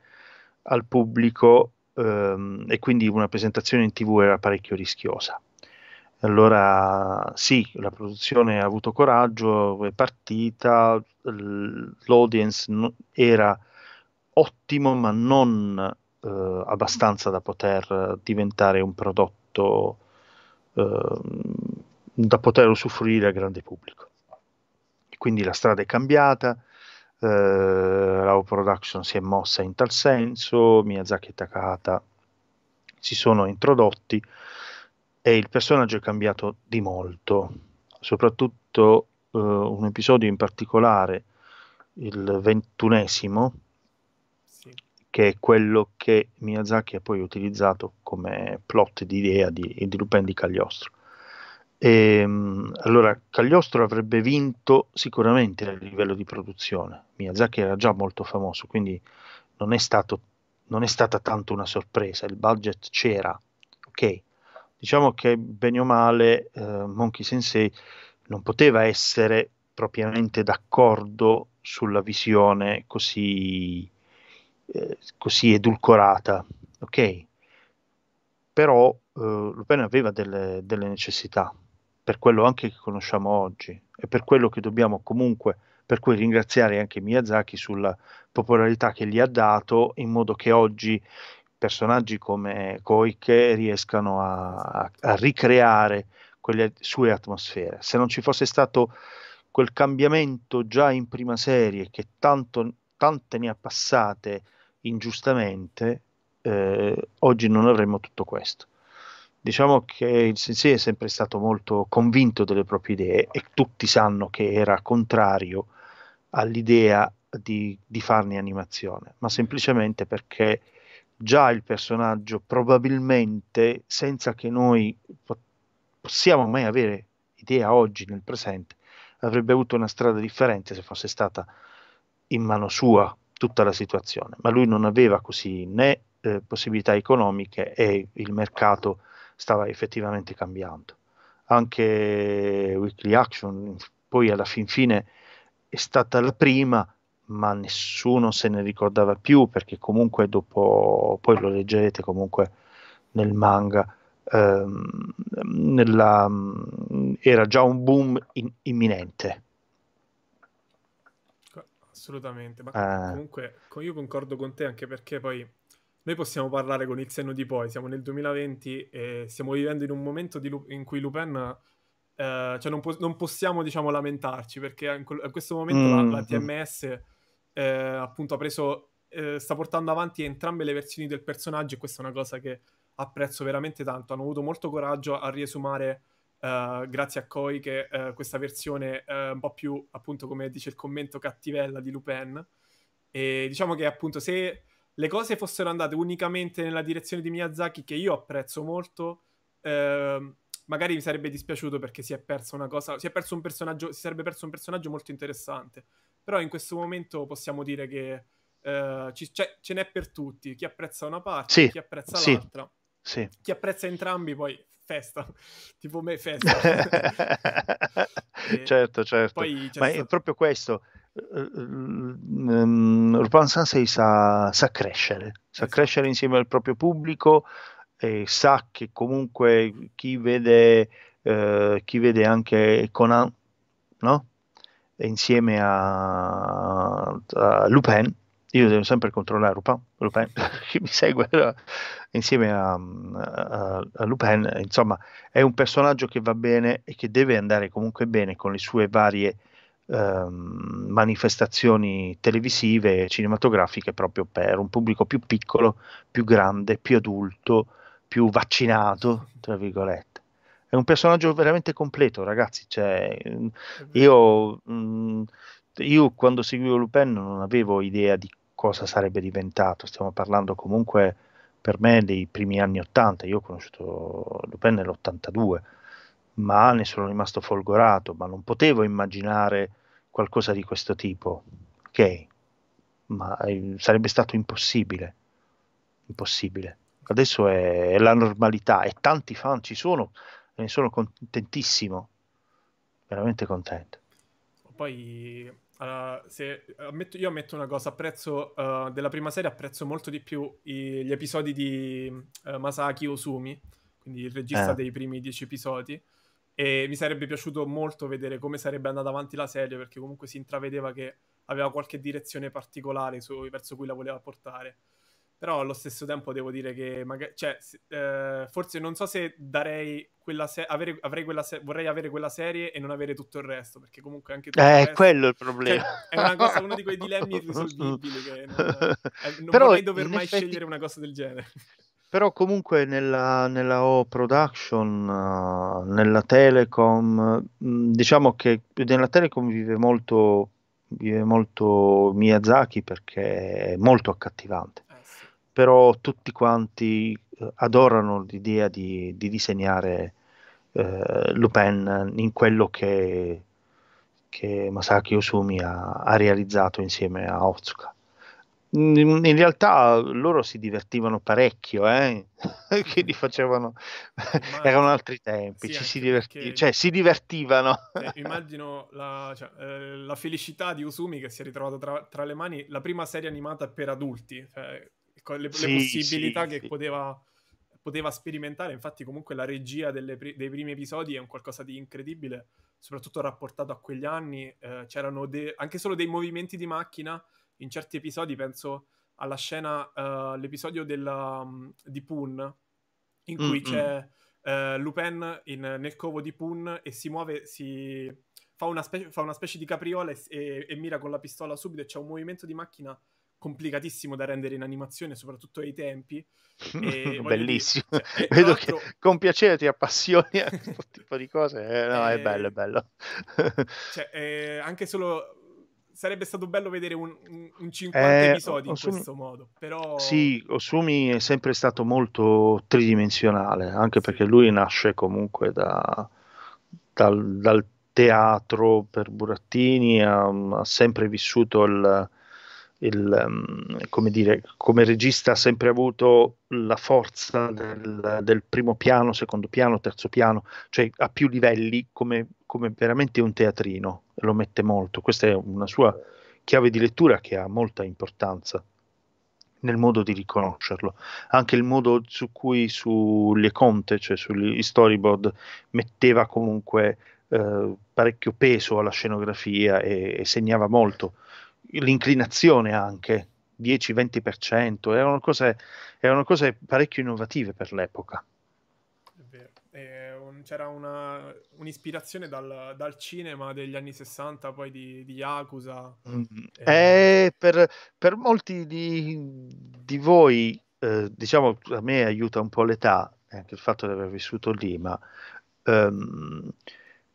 al pubblico ehm, e quindi una presentazione in tv era parecchio rischiosa. Allora sì, la produzione ha avuto coraggio, è partita, l'audience era ottimo ma non eh, abbastanza da poter diventare un prodotto eh, da poter usufruire al grande pubblico. Quindi la strada è cambiata, eh, la production si è mossa in tal senso, Miyazaki e Takahata si sono introdotti e il personaggio è cambiato di molto, soprattutto eh, un episodio in particolare, il ventunesimo, che è quello che Miyazaki ha poi utilizzato come plot di idea di, di Lupin di Cagliostro. E, ehm, allora, Cagliostro avrebbe vinto sicuramente a livello di produzione. Miyazaki era già molto famoso, quindi non è, stato, non è stata tanto una sorpresa. Il budget c'era, ok. Diciamo che bene o male, eh, Monkey Sensei non poteva essere propriamente d'accordo sulla visione così eh, così edulcorata, ok? Però eh, Lupin aveva delle, delle necessità, per quello anche che conosciamo oggi e per quello che dobbiamo comunque, per cui ringraziare anche Miyazaki sulla popolarità che gli ha dato in modo che oggi personaggi come Koike riescano a, a ricreare quelle sue atmosfere. Se non ci fosse stato quel cambiamento già in prima serie che tanto, tante ne ha passate ingiustamente, eh, oggi non avremmo tutto questo. Diciamo che il sensei è sempre stato molto convinto delle proprie idee e tutti sanno che era contrario all'idea di, di farne animazione, ma semplicemente perché già il personaggio probabilmente senza che noi possiamo mai avere idea oggi nel presente avrebbe avuto una strada differente se fosse stata in mano sua tutta la situazione, ma lui non aveva così né eh, possibilità economiche e il mercato stava effettivamente cambiando. Anche Weekly Action poi alla fin fine è stata la prima, ma nessuno se ne ricordava più perché comunque dopo, poi lo leggerete comunque nel manga, ehm, nella, era già un boom in, imminente assolutamente. Ma eh. comunque io concordo con te anche perché poi noi possiamo parlare con il senno di poi, siamo nel 2020 e stiamo vivendo in un momento Lu- in cui Lupin... Eh, cioè non, po- non, possiamo, diciamo, lamentarci perché in, co- in questo momento mm. la, la, mm-hmm. TMS eh, appunto ha preso, eh, sta portando avanti entrambe le versioni del personaggio e questa è una cosa che apprezzo veramente tanto. Hanno avuto molto coraggio a riesumare Uh, grazie a Koi che uh, questa versione uh, un po' più, appunto, come dice il commento, cattivella di Lupin. E diciamo che appunto se le cose fossero andate unicamente nella direzione di Miyazaki, che io apprezzo molto, ehm, magari mi sarebbe dispiaciuto perché si è perso una cosa, si è perso un personaggio, si sarebbe perso un personaggio molto interessante. Però in questo momento possiamo dire che ci, cioè, ce n'è per tutti, chi apprezza una parte, sì, chi apprezza sì, l'altra. Sì. Chi apprezza entrambi poi festa, <laughs> tipo me festa. <laughs> certo, certo. Poi, Ma stato... è proprio questo. Eh, eh, mm, mm, mm, Urban Sansei sa, sa crescere, sa esatto. crescere insieme al proprio pubblico e sa che comunque chi vede, eh, chi vede anche Conan no? insieme a, a Lupin io devo sempre controllare Lupin, Lupin <laughs> che mi segue insieme a, a, a, Lupin, insomma è un personaggio che va bene e che deve andare comunque bene con le sue varie ehm, manifestazioni televisive e cinematografiche proprio per un pubblico più piccolo, più grande, più adulto, più vaccinato, tra virgolette è un personaggio veramente completo, ragazzi. Cioè, io, mm, io, quando seguivo Lupin non avevo idea di cosa sarebbe diventato. Stiamo parlando comunque per me dei primi anni 80, io ho conosciuto Lupin nell'82, ma ne sono rimasto folgorato, ma non potevo immaginare qualcosa di questo tipo. Ok, ma eh, sarebbe stato impossibile. Impossibile. Adesso è, è la normalità e tanti fan ci sono, e ne sono contentissimo, veramente contento. Poi uh, se, ammetto, eh, io ammetto una cosa, apprezzo uh, della prima serie, apprezzo molto di più i, gli episodi di uh, Masaki Osumi, quindi il regista eh. dei primi dieci episodi, e mi sarebbe piaciuto molto vedere come sarebbe andata avanti la serie, perché comunque si intravedeva che aveva qualche direzione particolare su, verso cui la voleva portare. Però allo stesso tempo devo dire che magari, cioè, eh, forse non so se darei quella se- avere, avrei quella se- vorrei avere quella serie e non avere tutto il resto, perché comunque anche tutto eh, il resto, quello è il cioè, problema. Cioè, è una cosa, uno di quei <laughs> dilemmi irrisolvibili che non, eh, non Però vorrei dover mai effetti... scegliere una cosa del genere. Però comunque nella, nella O Production, eh, nella Telecom, mm, diciamo che nella Telecom vive molto, vive molto Miyazaki perché è molto accattivante però tutti quanti eh, adorano l'idea di, di disegnare eh, Lupin in quello che, che Masaki Osumi ha, ha, realizzato insieme a Otsuka. In, realtà loro si divertivano parecchio, eh? <laughs> che li facevano, immagino, erano altri tempi, sì, si, diverti... cioè, si divertivano. Eh, immagino la, cioè, eh, la, felicità di Usumi che si è ritrovato tra, tra, le mani la prima serie animata per adulti, cioè, con le, sì, le possibilità sì, che sì. Poteva, poteva, sperimentare. Infatti, comunque, la regia pri- dei primi episodi è un qualcosa di incredibile, soprattutto rapportato a quegli anni. Eh, c'erano de- anche solo dei movimenti di macchina in certi episodi. Penso alla scena, uh, l'episodio della, um, di Poon, in mm, cui Mm-mm. c'è uh, eh, Lupin in, nel covo di Poon e si muove, si fa una, spe- fa una specie di capriola e, e, e mira con la pistola subito e c'è un movimento di macchina complicatissimo da rendere in animazione, soprattutto ai tempi. <laughs> E, Bellissimo. Dire, cioè, <laughs> Vedo che con piacere ti appassioni a <laughs> questo tipo di cose. Eh, no, è bello, è eh, bello. cioè, eh, anche solo... Sarebbe stato bello vedere un, un 50 eh, episodi Osumi... in questo modo, però... Sì, Osumi è sempre stato molto tridimensionale, anche sì. perché lui nasce comunque da, dal, dal teatro per Burattini, ha, ha sempre vissuto il il, ehm, come, dire, come regista ha sempre avuto la forza del, del, primo piano, secondo piano, terzo piano, cioè a più livelli come, come veramente un teatrino, lo mette molto, questa è una sua chiave di lettura che ha molta importanza nel modo di riconoscerlo, anche il modo su cui sulle conte, cioè sugli storyboard, metteva comunque eh, parecchio peso alla scenografia e, e segnava molto l'inclinazione anche, 10-20%, erano cose, erano cose parecchio innovative per l'epoca. È vero. Eh, un, c'era una, un'ispirazione dal, dal, cinema degli anni 60, poi di, di Yakuza. Mm. Eh. Eh, per, per, molti di, di voi, eh, diciamo, a me aiuta un po' l'età, eh, anche il fatto di aver vissuto lì, ma ehm,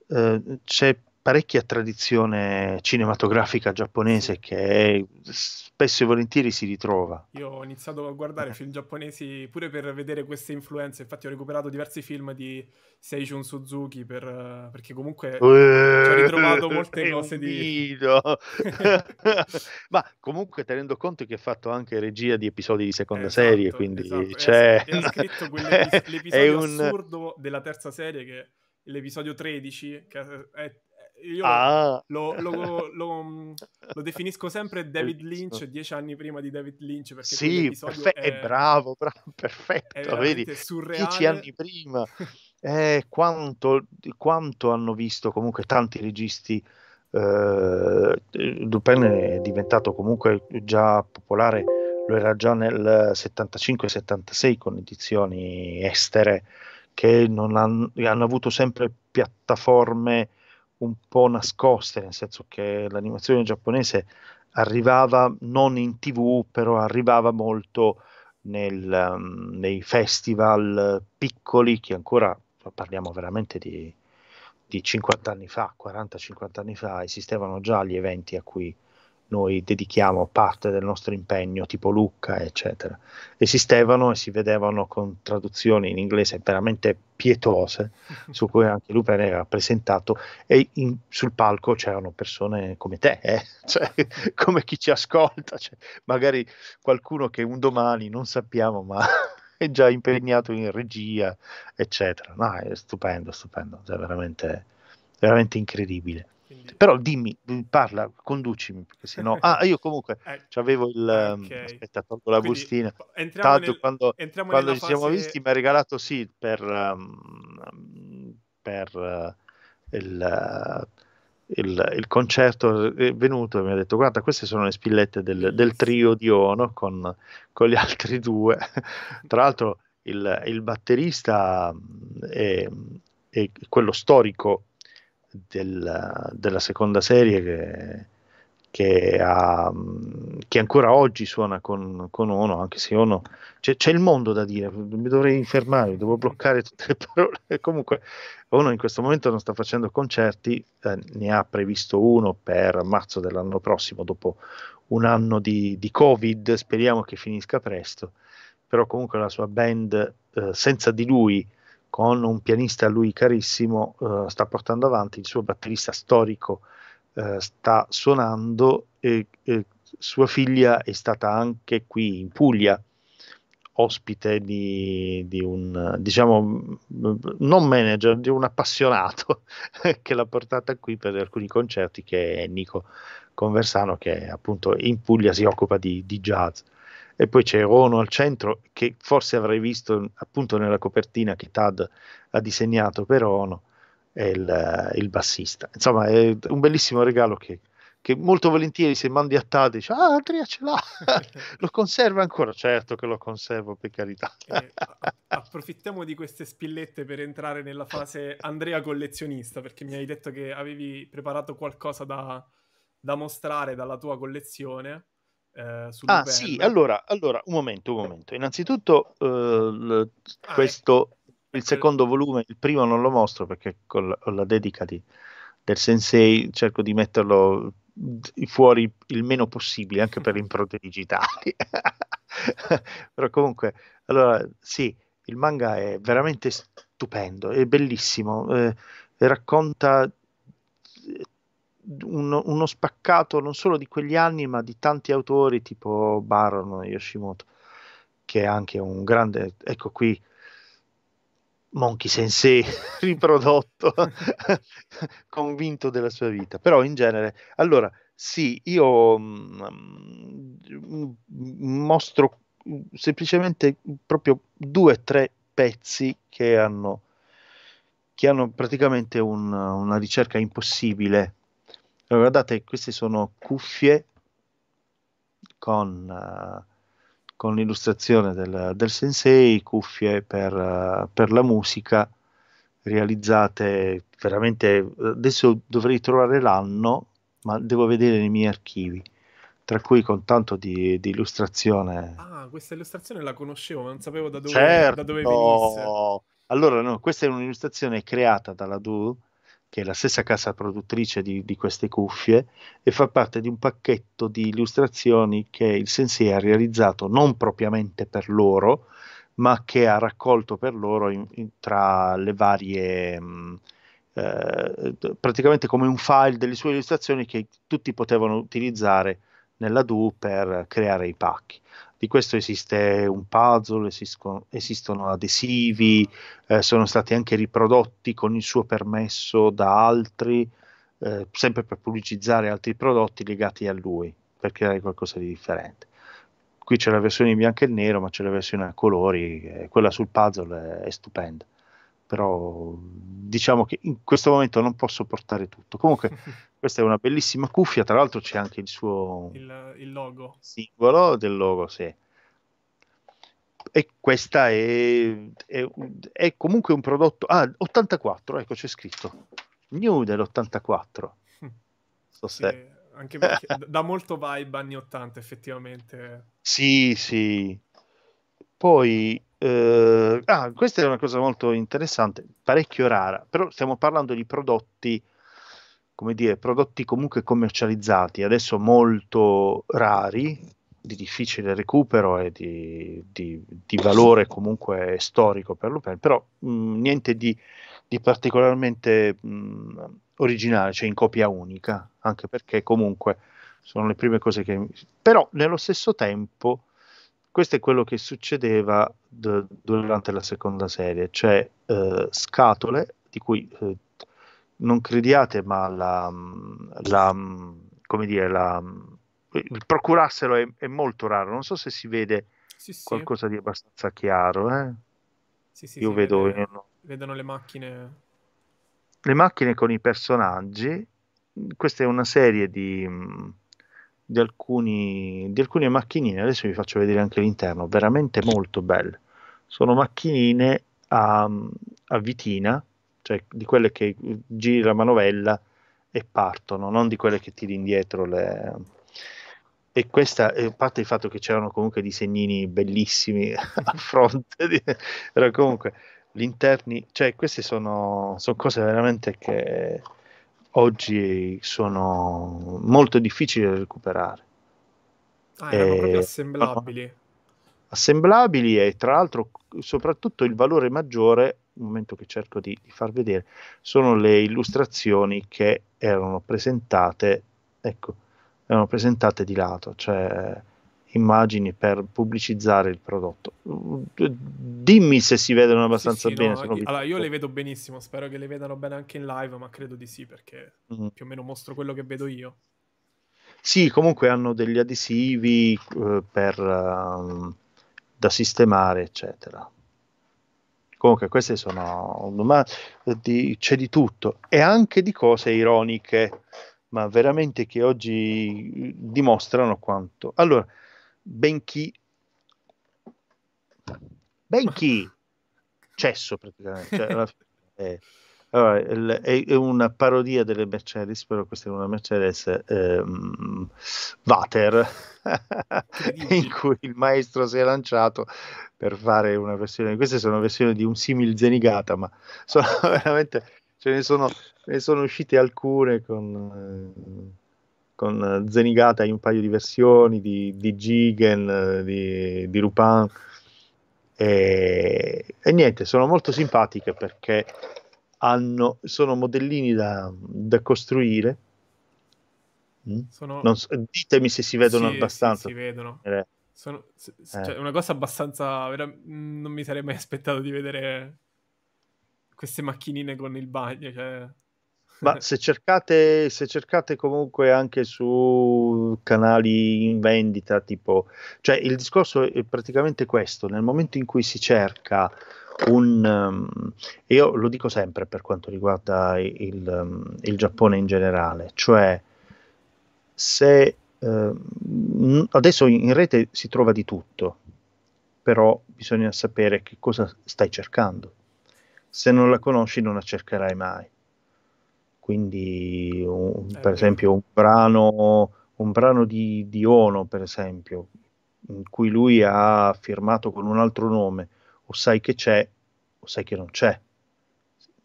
eh, c'è parecchia tradizione cinematografica giapponese che spesso e volentieri si ritrova. Io ho iniziato a guardare eh. film giapponesi pure per vedere queste influenze, infatti ho recuperato diversi film di Seijun Suzuki per, perché comunque uh, ho eh. ritrovato molte cose di... <laughs> <laughs> Ma comunque tenendo conto che ha fatto anche regia di episodi di seconda esatto, serie, esatto. quindi esatto. c'è... ha <laughs> scritto quell'episodio un... assurdo della terza serie che l'episodio 13, che è io ah. lo, lo, lo, mm, lo, <laughs> definisco sempre David Lynch dieci anni prima di David Lynch perché sì, perfe- è, è bravo, <laughs> bravo perfetto, è vedi, surreale. dieci anni prima <laughs> eh, quanto, quanto, hanno visto comunque tanti registi eh, Dupin è diventato comunque già popolare lo era già nel 75-76 con edizioni estere che hanno, hanno avuto sempre piattaforme un po' nascoste, nel senso che l'animazione giapponese arrivava non in tv, però arrivava molto nel, um, nei festival piccoli che ancora parliamo veramente di, di 50 anni fa, 40-50 anni fa, esistevano già gli eventi a cui noi dedichiamo parte del nostro impegno, tipo Lucca, eccetera. Esistevano e si vedevano con traduzioni in inglese veramente pietose, <laughs> su cui anche Lupin era presentato, e in, sul palco c'erano persone come te, eh? <laughs> cioè, come chi ci ascolta, cioè, magari qualcuno che un domani non sappiamo, ma <laughs> è già impegnato in regia, eccetera. No, è stupendo, stupendo, è cioè, veramente, veramente incredibile. Quindi... Però dimmi, mm, parla, conducimi, perché sennò... <laughs> Ah, io comunque eh, avevo il... Eh, mm, okay. Aspetta, tolgo la Quindi, bustina. Entriamo nel... quando, entriamo quando ci fase... siamo visti mi ha regalato, sì, per... Um, per uh, il... Uh, il, il, concerto è venuto e mi ha detto guarda queste sono le spillette del, del trio di Ono con, con, gli altri due <laughs> tra l'altro il, il batterista è, è, quello storico della, della seconda serie che, che, ha, che, ancora oggi suona con, con Ono, anche se Ono c'è, c'è, il mondo da dire, mi dovrei fermare, devo bloccare tutte le parole. <laughs> Comunque, Ono in questo momento non sta facendo concerti, eh, ne ha previsto uno per marzo dell'anno prossimo, dopo un anno di, di Covid, speriamo che finisca presto. Però comunque la sua band eh, senza di lui con un pianista a lui carissimo, eh, sta portando avanti, il suo batterista storico eh, sta suonando e, e, sua figlia è stata anche qui in Puglia ospite di, di, un diciamo non manager di un appassionato <laughs> che l'ha portata qui per alcuni concerti che è Nico Conversano che appunto in Puglia si occupa di, di jazz e poi c'è Ono al centro che forse avrei visto appunto nella copertina che Tad ha disegnato per Ono, è il, il, bassista insomma è un bellissimo regalo che, che molto volentieri se mandi a Tad dici ah Andrea ce l'ha <laughs> lo conserva ancora certo che lo conservo per carità eh, approfittiamo di queste spillette per entrare nella fase Andrea collezionista perché mi hai detto che avevi preparato qualcosa da, da mostrare dalla tua collezione eh, ah sì, allora, allora, un momento, un momento. Innanzitutto eh, l- ah, ecco. questo, ecco. il secondo volume, il primo non lo mostro perché con la, con la dedica di, del sensei cerco di metterlo fuori il meno possibile anche per <laughs> impronte digitali. <laughs> Però comunque, allora sì, il manga è veramente stupendo, è bellissimo, eh, racconta un, uno spaccato non solo di quegli anni, ma di tanti autori tipo Baron Yoshimoto, che è anche un grande, ecco qui. Monkey Sensei <laughs> riprodotto, <laughs> convinto della sua vita, però in genere, allora sì, io mh, mm, mm, mostro semplicemente proprio due o tre pezzi che hanno, che hanno praticamente un, una ricerca impossibile allora, guardate, queste sono cuffie con, uh, con l'illustrazione del, del, sensei, cuffie per, uh, per, la musica realizzate veramente adesso dovrei trovare l'anno ma devo vedere nei miei archivi tra cui con tanto di, di illustrazione ah questa illustrazione la conoscevo non sapevo da dove, certo. da dove certo! venisse allora no, questa è un'illustrazione creata dalla Du che è la stessa casa produttrice di, di, queste cuffie, e fa parte di un pacchetto di illustrazioni che il Sensei ha realizzato non propriamente per loro, ma che ha raccolto per loro in, in, tra le varie. Mh, mm, eh, praticamente come un file delle sue illustrazioni che tutti potevano utilizzare nella DU per creare i pacchi. Di questo esiste un puzzle, esistono, esistono adesivi, eh, sono stati anche riprodotti con il suo permesso da altri, eh, sempre per pubblicizzare altri prodotti legati a lui, per creare qualcosa di differente. Qui c'è la versione in bianco e nero, ma c'è la versione a colori, eh, quella sul puzzle è, è stupenda però diciamo che in questo momento non posso portare tutto. Comunque <laughs> Questa è una bellissima cuffia, tra l'altro c'è anche il suo il, il logo. simbolo del logo, sì. E questa è, è, è, comunque un prodotto... Ah, 84, ecco c'è scritto. New dell'84. Hm. So sì, se... Anche perché dà molto vibe anni 80 effettivamente. Sì, sì. Poi Uh, ah, questa è una cosa molto interessante, parecchio rara, però stiamo parlando di prodotti come dire, prodotti comunque commercializzati, adesso molto rari, di difficile recupero e di, di, di valore comunque storico per Lupin, però mh, mm, niente di, di particolarmente mh, mm, originale, cioè in copia unica, anche perché comunque sono le prime cose che... però nello stesso tempo questo è quello che succedeva d- durante la seconda serie, cioè eh, scatole di cui eh, non crediate, ma la, la come dire, la, il procurarselo è, è, molto raro. Non so se si vede sì, sì. qualcosa di abbastanza chiaro. Eh? Sì, Io vedo. Vede, in... Vedono le macchine. Le macchine con i personaggi. Questa è una serie di, di, alcuni, di alcune macchinine. Adesso vi faccio vedere anche l'interno. Veramente molto belle. Sono macchinine a, a vitina cioè di quelle che giri la manovella e partono, non di quelle che tiri indietro le... E questa, a parte il fatto che c'erano comunque disegnini bellissimi <laughs> a fronte, di, era comunque gli interni, cioè queste sono, sono cose veramente che oggi sono molto difficili da recuperare. Ah, erano e, proprio eh, assemblabili. assemblabili e tra l'altro soprattutto il valore maggiore un momento che cerco di, di, far vedere, sono le illustrazioni che erano presentate, ecco, erano presentate di lato, cioè immagini per pubblicizzare il prodotto. Dimmi se si vedono abbastanza sì, sì, bene. No, no, allora, io le vedo benissimo, spero che le vedano bene anche in live, ma credo di sì, perché mm-hmm. più o meno mostro quello che vedo io. Sì, comunque hanno degli adesivi eh, per, um, da sistemare, eccetera. Comunque, queste sono. domande. c'è di tutto e anche di cose ironiche, ma veramente che oggi eh, dimostrano quanto. Allora, benché. Benché. <laughs> Cesso praticamente. Cioè, <laughs> è, allora, è, è una parodia delle Mercedes, però questa è una Mercedes ehm, Vater, <laughs> in cui il maestro si è lanciato per fare una versione. Queste sono versioni di un simil Zenigata, ma <laughs> sono veramente ce ne sono, ce ne sono uscite alcune con. Eh, con Zenigata in un paio di versioni di, di Gigen, di, di Lupin. E, e, niente, sono molto simpatiche perché hanno, sono modellini da, da costruire. Mm? Sono... So, ditemi se si vedono sì, abbastanza. Sì, si vedono. Eh. eh. cioè, Una cosa abbastanza... Vera, non mi sarei mai aspettato di vedere queste macchinine con il bagno. Cioè... Ma <laughs> se cercate, se cercate comunque anche su canali in vendita, tipo, cioè il discorso è praticamente questo: nel momento in cui si cerca un... Um, io lo dico sempre per quanto riguarda il, il, ehm, il Giappone in generale, cioè se uh, adesso in rete si trova di tutto, però bisogna sapere che cosa stai cercando. Se non la conosci non la cercherai mai. Quindi un, eh, per esempio un brano, un brano di, di Ono, per esempio, in cui lui ha firmato con un altro nome, o sai che c'è o sai che non c'è.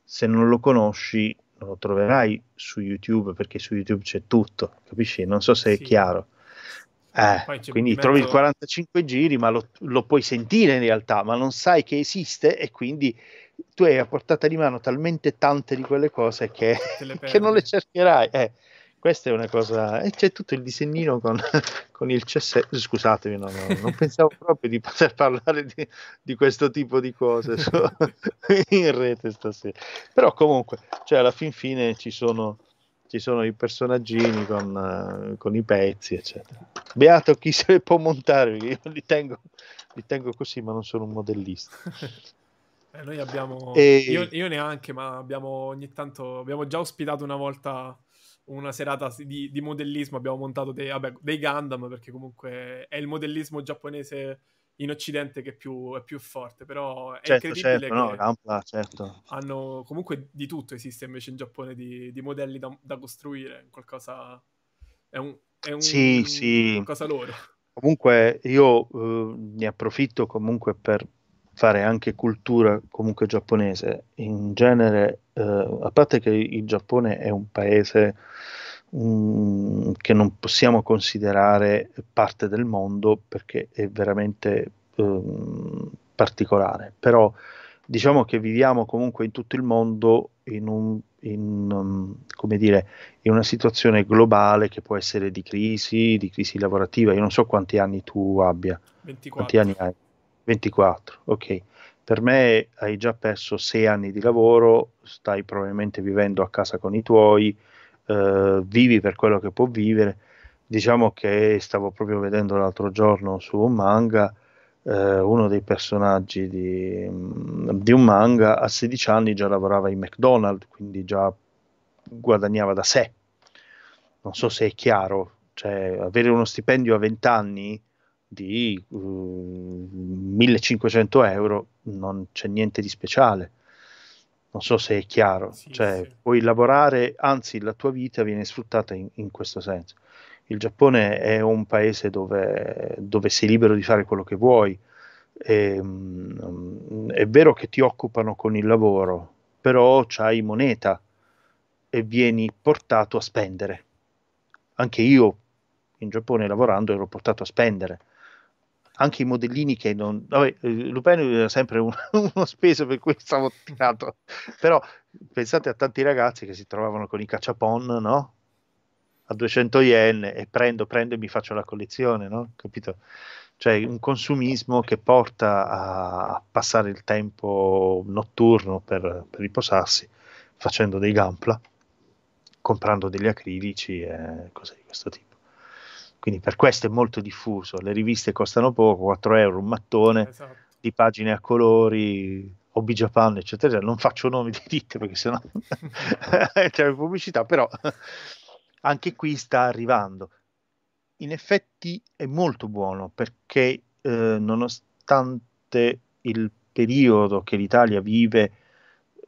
Se non lo conosci non lo troverai su YouTube perché su YouTube c'è tutto, capisci? Non so se sì. è chiaro. Eh, quindi mezzo... trovi il 45 giri, ma lo, lo, puoi sentire in realtà, ma non sai che esiste e quindi tu hai a portata di mano talmente tante di quelle cose che, <laughs> che non le cercherai. Eh questa è una cosa e c'è tutto il disegnino con, <laughs> con il cessetto scusatemi no, no, non pensavo proprio di poter parlare di, di questo tipo di cose so, <laughs> in rete stasera però comunque cioè alla fin fine ci sono, ci sono i personaggini con, eh, con, i pezzi eccetera beato chi se ne può montare io li tengo, li tengo così ma non sono un modellista <laughs> eh, noi abbiamo e... io, io neanche ma abbiamo ogni tanto abbiamo già ospitato una volta una serata di, di modellismo, abbiamo montato dei, vabbè, dei, Gundam perché comunque è il modellismo giapponese in occidente che è più, è più forte, però è certo, incredibile certo, no, Rampla, certo. hanno comunque di tutto esiste invece in Giappone di, di modelli da, da, costruire, qualcosa è un, è un, sì, un, sì. loro. Comunque io eh, ne approfitto comunque per fare anche cultura comunque giapponese. In genere, eh, a parte che il Giappone è un paese mm, che non possiamo considerare parte del mondo perché è veramente um, particolare, però diciamo che viviamo comunque in tutto il mondo in, un, in, um, dire, in una situazione globale che può essere di crisi, di crisi lavorativa. Io non so quanti anni tu abbia. 24. Quanti anni hai? 24, ok. Per me hai già perso sei anni di lavoro, stai probabilmente vivendo a casa con i tuoi, eh, vivi per quello che può vivere. Diciamo che stavo proprio vedendo l'altro giorno su un manga, eh, uno dei personaggi di, mm, di un manga a 16 anni già lavorava in McDonald's, quindi già guadagnava da sé. Non so se è chiaro, cioè avere uno stipendio a 20 anni di uh, 1500 euro non c'è niente di speciale. Non so se è chiaro, sì, cioè sì. puoi lavorare, anzi la tua vita viene sfruttata in, in questo senso. Il Giappone è un paese dove, dove sei libero di fare quello che vuoi. E, um, è vero che ti occupano con il lavoro, però c'hai moneta e vieni portato a spendere. Anche io in Giappone lavorando ero portato a spendere anche i modellini che non... Vabbè, eh, Lupin era sempre un, <laughs> uno speso per cui stavo tirato, però pensate a tanti ragazzi che si trovavano con i cacciapon, no? A 200 yen e prendo, prendo e mi faccio la collezione, no? Capito? Cioè un consumismo che porta a passare il tempo notturno per, per riposarsi facendo dei gampla, comprando degli acrilici e cose di questo tipo. Quindi per questo è molto diffuso. Le riviste costano poco, 4 euro, un mattone esatto. di pagine a colori, Hobby Japan, eccetera. Non faccio nomi di ditte perché sennò <laughs> <laughs> c'è cioè, pubblicità, però <laughs> anche qui sta arrivando. In effetti è molto buono perché eh, nonostante il periodo che l'Italia vive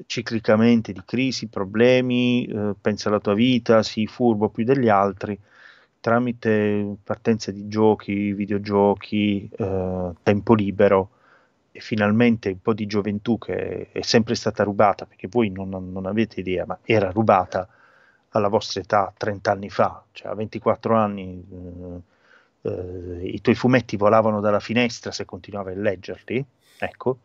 ciclicamente di crisi, problemi, eh, pensa alla tua vita, sii furbo più degli altri, tramite partenze di giochi, videogiochi, eh, tempo libero e finalmente un po' di gioventù che è sempre stata rubata, perché voi non, non avete idea, ma era rubata alla vostra età 30 anni fa, cioè a 24 anni eh, eh, i tuoi fumetti volavano dalla finestra se continuavi a leggerli, ecco.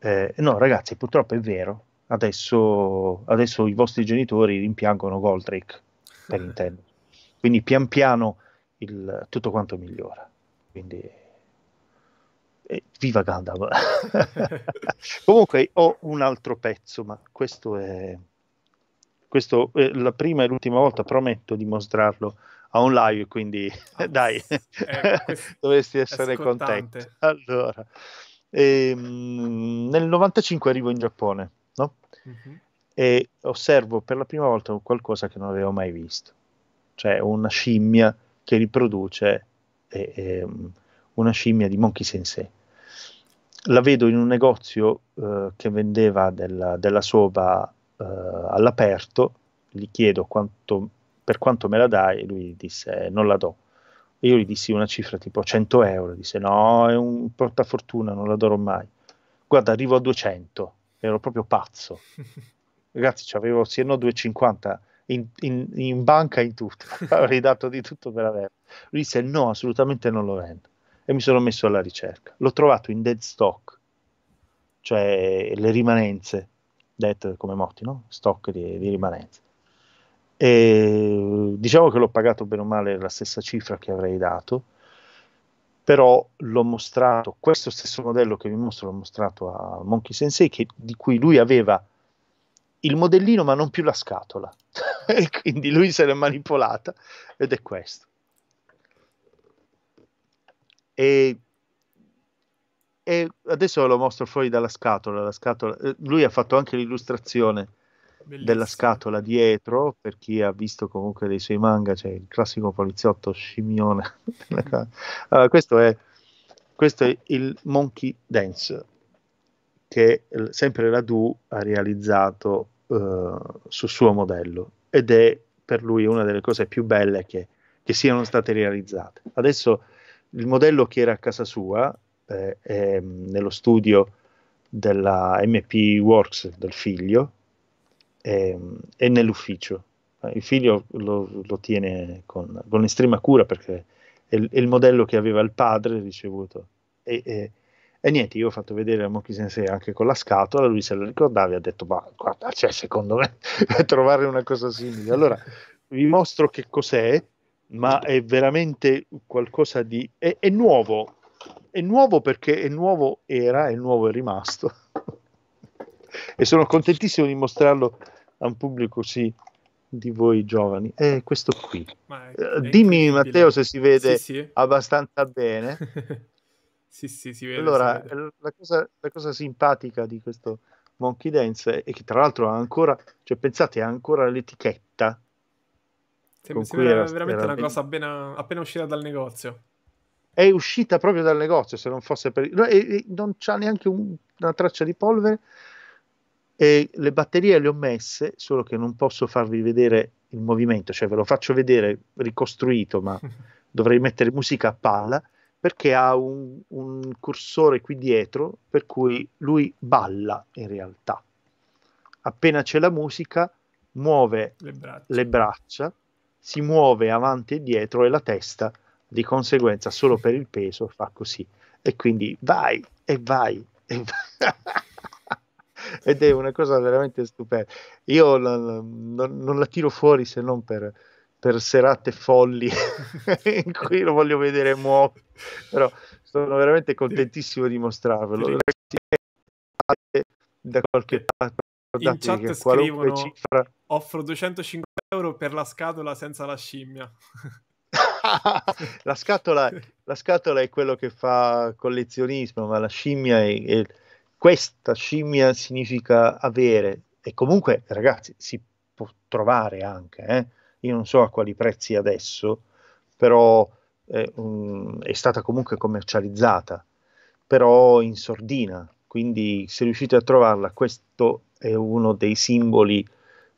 Eh, no ragazzi, purtroppo è vero, adesso, adesso i vostri genitori rimpiangono Goldrick, per eh. intendere. Quindi pian piano il, tutto quanto migliora. Quindi eh, viva Gandalf! <laughs> Comunque ho un altro pezzo, ma questo è... Questo è eh, la prima e l'ultima volta, prometto di mostrarlo a un live, quindi ah, <laughs> dai, eh, <laughs> dovresti essere contento. Allora, ehm, nel 95 arrivo in Giappone no? mm-hmm. e osservo per la prima volta qualcosa che non avevo mai visto cioè una scimmia che riproduce eh, eh, una scimmia di Monkey Sensei. La vedo in un negozio eh, che vendeva della, della soba eh, all'aperto, gli chiedo quanto, per quanto me la dai e lui disse non la do. E io gli dissi una cifra tipo 100 euro, disse no, è un portafortuna, non la darò mai. Guarda, arrivo a 200, ero proprio pazzo. <laughs> Ragazzi, avevo se no 250 in, in, in banca, in tutto, avrei <laughs> dato di tutto per averlo. Lui disse no, assolutamente non lo vendo. E mi sono messo alla ricerca. L'ho trovato in dead stock, cioè le rimanenze, dead come morti, no? Stock di, di rimanenze. E diciamo che l'ho pagato bene o male la stessa cifra che avrei dato, però l'ho mostrato, questo stesso modello che vi mostro l'ho mostrato a Monkey Sensei, che, di cui lui aveva il modellino ma non più la scatola. <laughs> e quindi lui se l'è manipolata ed è questo. E, e adesso lo mostro fuori dalla scatola, la scatola. Eh, lui ha fatto anche l'illustrazione Bellissimo. della scatola dietro, per chi ha visto comunque dei suoi manga, c'è cioè il classico poliziotto scimmione. <laughs> allora, questo, è, questo è il Monkey Dance che eh, sempre la Du ha realizzato eh, sul suo modello ed è per lui una delle cose più belle che, che siano state realizzate. Adesso il modello che era a casa sua, eh, è mm, nello studio della MP Works del figlio, è, è nell'ufficio. Eh, il figlio lo, lo tiene con, con, estrema cura perché è, è, il modello che aveva il padre ricevuto. E, e niente, io ho fatto vedere a Monkey Sensei anche con la scatola, lui se lo ricordava e ha detto, ma guarda, cioè, secondo me <laughs> trovare una cosa simile. Allora, vi mostro che cos'è, ma è veramente qualcosa di... è, è nuovo, è nuovo perché è nuovo era, è nuovo è rimasto. <laughs> e sono contentissimo di mostrarlo a un pubblico così di voi giovani. È eh, questo qui. È, è eh, Dimmi Matteo se si vede sì, sì. abbastanza bene. <laughs> Sì, sì, si vede. Allora, si vede. La, cosa, la, cosa, simpatica di questo Monkey Dance è che tra l'altro ha ancora, cioè pensate, ha ancora l'etichetta. Sembra, sembra era, veramente era una cosa appena, appena uscita dal negozio è uscita proprio dal negozio se non fosse per no, e, e non c'ha neanche un, una traccia di polvere e le batterie le ho messe solo che non posso farvi vedere il movimento cioè ve lo faccio vedere ricostruito ma <laughs> dovrei mettere musica a palla perché ha un, un, cursore qui dietro per cui lui balla in realtà. Appena c'è la musica muove le braccia. le braccia. si muove avanti e dietro e la testa di conseguenza solo per il peso fa così e quindi vai e vai. E vai. <laughs> Ed è una cosa veramente stupenda. Io non, non la tiro fuori se non per, per serate folli <laughs> in cui lo voglio vedere muovere, però sono veramente contentissimo di mostrarvelo. Ragazzi, da qualche parte in chat scrivono cifra... offro 250 euro per la scatola senza la scimmia. <laughs> la, scatola, la, scatola, è quello che fa collezionismo, ma la scimmia è, è questa scimmia significa avere e comunque ragazzi si può trovare anche eh? io non so a quali prezzi adesso, però eh, um, è stata comunque commercializzata, però in sordina, quindi se riuscite a trovarla, questo è uno dei simboli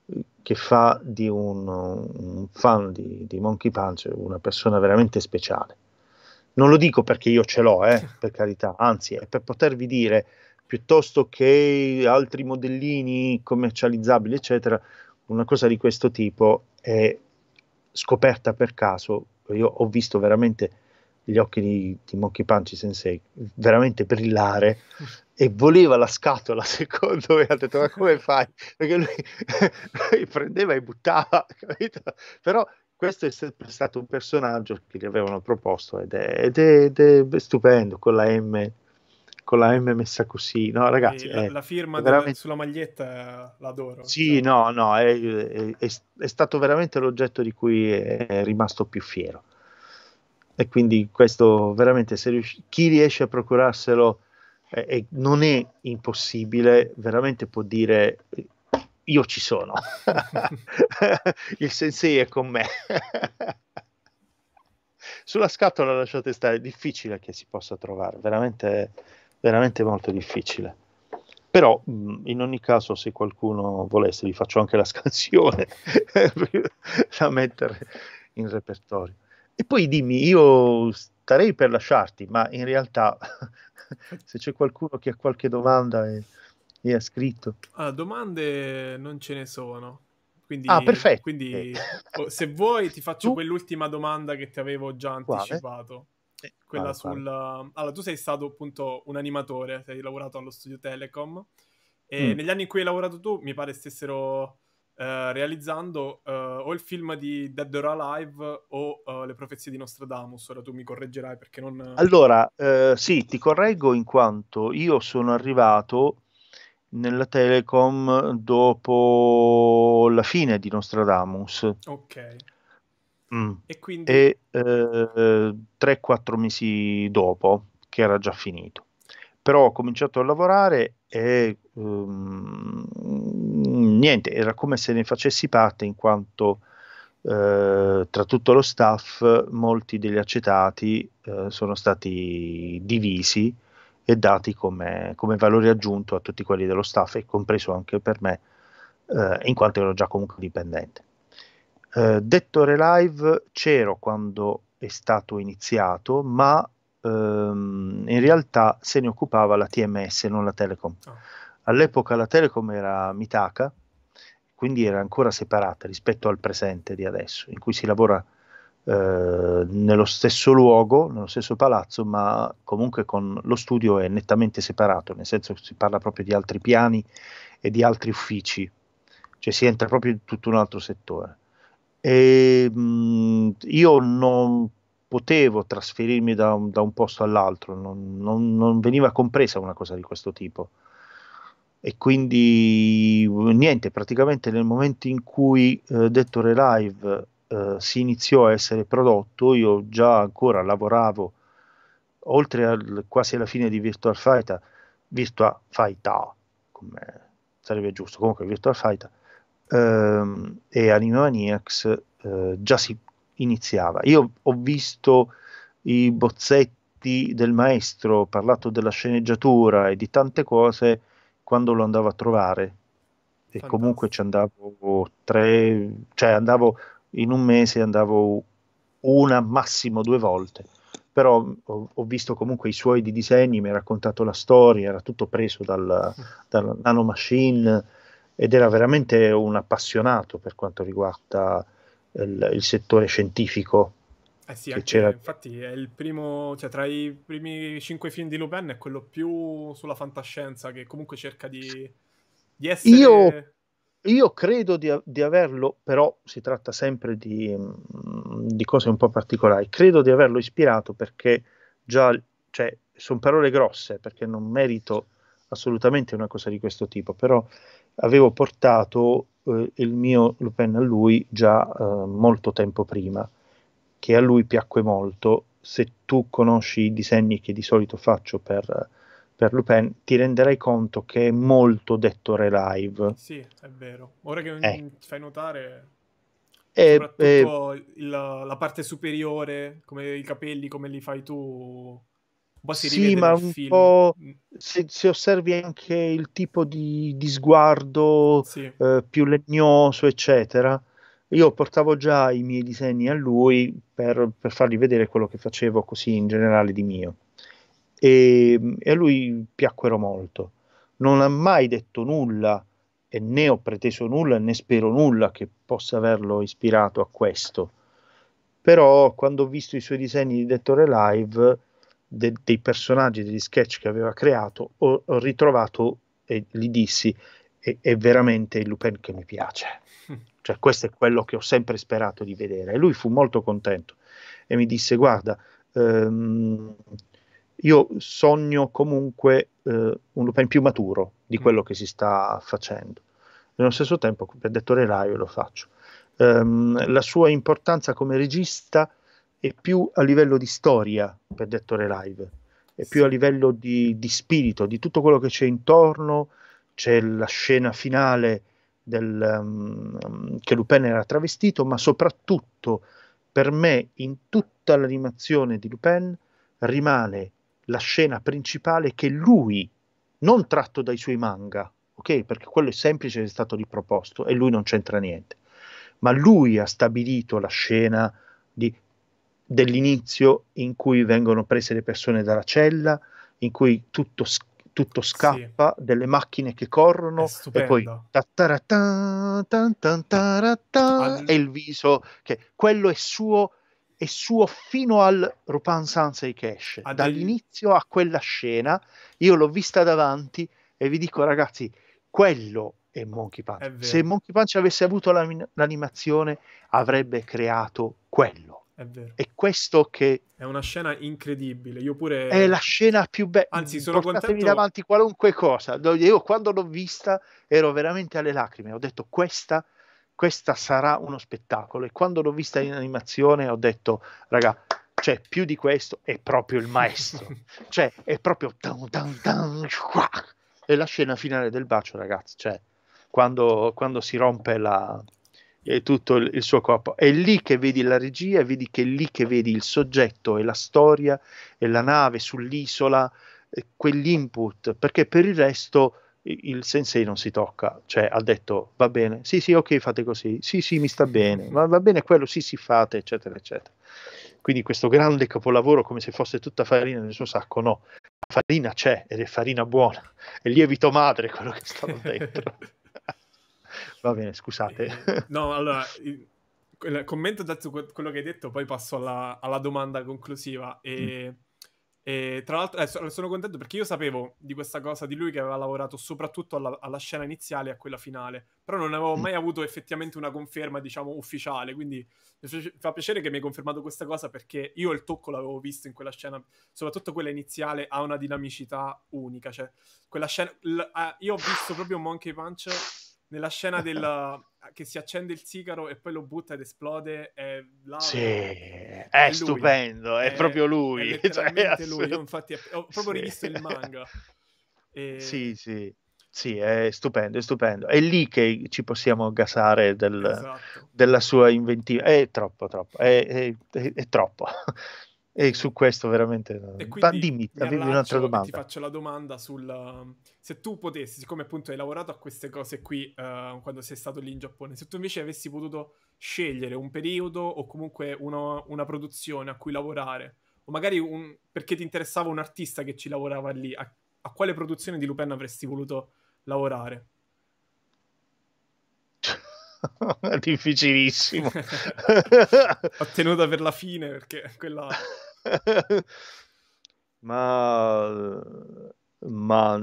eh, che fa di un, un fan di, di, Monkey Punch una persona veramente speciale. Non lo dico perché io ce l'ho, eh, <laughs> per carità, anzi è per potervi dire piuttosto che altri modellini commercializzabili, eccetera, una cosa di questo tipo è scoperta per caso, io ho visto veramente gli occhi di, di Monkey Punch Sensei veramente brillare e voleva la scatola <laughs> secondo me ha detto ma come fai perché lui, <laughs> lui prendeva e buttava <laughs> capito? però questo è sempre stato un personaggio che gli avevano proposto ed è, ed è, ed è stupendo con la M con la M messa così, no ragazzi? La, è, la, firma veramente... sulla maglietta eh, l'adoro. Sì, cioè. no, no, è, è, è, stato veramente l'oggetto di cui è rimasto più fiero. E quindi questo veramente, se riusci... chi riesce a procurarselo eh, non è impossibile, veramente può dire eh, io ci sono, <laughs> il sensei è con me. Sulla scatola lasciate stare, è difficile che si possa trovare, veramente veramente molto difficile. Però mm, in ogni caso, se qualcuno volesse, vi faccio anche la <laughs> scansione <laughs> da mettere in repertorio. E poi dimmi, io starei per lasciarti, ma in realtà <laughs> se c'è qualcuno che ha qualche domanda e, e ha scritto. Ah, domande non ce ne sono. Quindi, ah, perfetto. Quindi eh. oh, se vuoi ti faccio quell'ultima domanda che ti avevo già anticipato. Quale? Eh, quella ah, sulla... Um, allora, tu sei stato appunto un animatore, sei lavorato allo studio Telecom e mm. negli anni in cui hai lavorato tu mi pare stessero eh, realizzando eh, o il film di Dead or Alive o eh, Le profezie di Nostradamus. Ora tu mi correggerai perché non... Allora, eh, sì, ti correggo in quanto io sono arrivato nella Telecom dopo la fine di Nostradamus. Ok Mm. E quindi... E eh, 3-4 mesi dopo, che era già finito. Però ho cominciato a lavorare e um, niente, era come se ne facessi parte in quanto... Eh, tra tutto lo staff molti degli accettati eh, sono stati divisi e dati come, come, valore aggiunto a tutti quelli dello staff e compreso anche per me eh, in quanto ero già comunque dipendente eh, Dettore Live c'ero quando è stato iniziato, ma ehm, in realtà se ne occupava la TMS, non la Telecom. Oh. All'epoca la Telecom era Mitaka, quindi era ancora separata rispetto al presente di adesso, in cui si lavora eh, nello stesso luogo, nello stesso palazzo, ma comunque con lo studio è nettamente separato, nel senso che si parla proprio di altri piani e di altri uffici, cioè si entra proprio in tutto un altro settore. E, mh, mhmm, io non potevo trasferirmi da, da un posto all'altro, non, non, non, veniva compresa una cosa di questo tipo. E quindi niente, praticamente nel momento in cui eh, Dettore Live eh, si iniziò a essere prodotto, io già ancora lavoravo oltre al, quasi alla fine di Virtual Fighter, Virtual Fighter, come sarebbe giusto, comunque Virtual Fighter, ehm, e Anime Maniacs eh, già si iniziava. Io ho visto i bozzetti del maestro, ho parlato della sceneggiatura e di tante cose quando lo andavo a trovare e Fantastico. comunque ci andavo tre, cioè andavo in un mese, andavo una, massimo due volte, però mm, ho, ho visto comunque i suoi disegni, mi ha raccontato la storia, era tutto preso dal, dal nanomachine ed era veramente un appassionato per quanto riguarda il, il settore scientifico. Eh sì, anche, infatti è il primo, cioè tra i primi cinque film di Lupin è quello più sulla fantascienza che comunque cerca di, di essere... Io, io credo di, di, averlo, però si tratta sempre di, mm, di, cose un po' particolari, credo di averlo ispirato perché già, cioè, sono parole grosse perché non merito assolutamente una cosa di questo tipo, però avevo portato eh, il mio Lupin a lui già eh, molto tempo prima, che a lui piacque molto. Se tu conosci i disegni che di solito faccio per, per Lupin, ti renderai conto che è molto dettore live. Sì, è vero. Ora che eh. mi fai notare, e, eh, soprattutto eh, il, la parte superiore, come i capelli, come li fai tu, po' si sì, ma un film. po' mm. se, se, osservi anche il tipo di, di sguardo sì. eh, più legnoso, eccetera. Io portavo già i miei disegni a lui per, per fargli vedere quello che facevo così in generale di mio. E, e a lui piacquero molto. Non ha mai detto nulla e né ho preteso nulla né spero nulla che possa averlo ispirato a questo. Però quando ho visto i suoi disegni di Dettore Live de, dei personaggi, degli sketch che aveva creato, ho, ho ritrovato e gli dissi è, è, veramente il Lupin che mi piace. <laughs> Cioè, questo è quello che ho sempre sperato di vedere. E lui fu molto contento e mi disse: Guarda, ehm, io sogno comunque eh, un Lupin più maturo di mm. quello che si sta facendo. Nello stesso tempo, per detto Rai, lo faccio. Ehm, la sua importanza come regista e più a livello di storia per Dettore Live, e più a livello di, di spirito, di tutto quello che c'è intorno, c'è la scena finale del, um, che Lupin era travestito, ma soprattutto per me in tutta l'animazione di Lupin rimane la scena principale che lui, non tratto dai suoi manga, ok? Perché quello è semplice, è stato riproposto e lui non c'entra niente, ma lui ha stabilito la scena di dell'inizio in cui vengono prese le persone dalla cella, in cui tutto, tutto scappa, sì. delle macchine che corrono e poi e il viso che quello è suo è suo fino al Rupan Sansei che esce, dall'inizio a quella scena, io l'ho vista davanti e vi dico ragazzi, quello è Monkey Punch. Se Monkey Punch avesse avuto l'animazione, avrebbe creato quello. È vero. È questo che... È una scena incredibile, io pure... È la scena più bella. Anzi, sono Portatevi contento... davanti qualunque cosa. Io quando l'ho vista ero veramente alle lacrime, ho detto questa, questa sarà uno spettacolo. E quando l'ho vista in animazione ho detto, raga, cioè più di questo è proprio il maestro. <laughs> cioè è proprio... E la scena finale del bacio, ragazzi, cioè quando, quando si rompe la e tutto il, il, suo corpo. È lì che vedi la regia, vedi che è lì che vedi il soggetto e la storia e la nave sull'isola, eh, quell'input, perché per il resto il sensei non si tocca, cioè ha detto va bene, sì sì ok fate così, sì sì mi sta bene, ma va bene quello, sì sì fate, eccetera eccetera. Quindi questo grande capolavoro come se fosse tutta farina nel suo sacco, no, farina c'è ed è farina buona, è lievito madre quello che stava <laughs> dentro. <laughs> Va bene, scusate. Eh, no, allora, il, commento dato quello che hai detto, poi passo alla, alla domanda conclusiva. E, mm. e tra l'altro, eh, sono contento perché io sapevo di questa cosa di lui che aveva lavorato soprattutto alla, alla scena iniziale e a quella finale, però non avevo mm. mai avuto effettivamente una conferma, diciamo, ufficiale. Quindi mi fa piacere che mi hai confermato questa cosa perché io il tocco l'avevo visto in quella scena, soprattutto quella iniziale, ha una dinamicità unica. Cioè, quella scena. L- uh, io ho visto proprio Monkey Punch nella scena <laughs> del che si accende il sigaro e poi lo butta ed esplode è là, sì, è, è stupendo è, è, proprio lui, è <laughs> cioè, lui. Io, infatti ho proprio sì. rivisto il manga <laughs> e... sì sì sì, è stupendo, è stupendo. È lì che ci possiamo gasare del, esatto. della sua inventiva. È troppo, troppo. È, è, è, è troppo. E su questo veramente... E quindi, dimmi, avevi un'altra domanda. Ti faccio la domanda sul... Se tu potessi, siccome appunto hai lavorato a queste cose qui uh, quando sei stato lì in Giappone, se tu invece avessi potuto scegliere un periodo o comunque uno, una produzione a cui lavorare, o magari un, perché ti interessava un artista che ci lavorava lì, a, a quale produzione di Lupin avresti voluto lavorare? <laughs> difficilissimo. Ho <laughs> tenuta per la fine perché quella <laughs> ma, ma uh,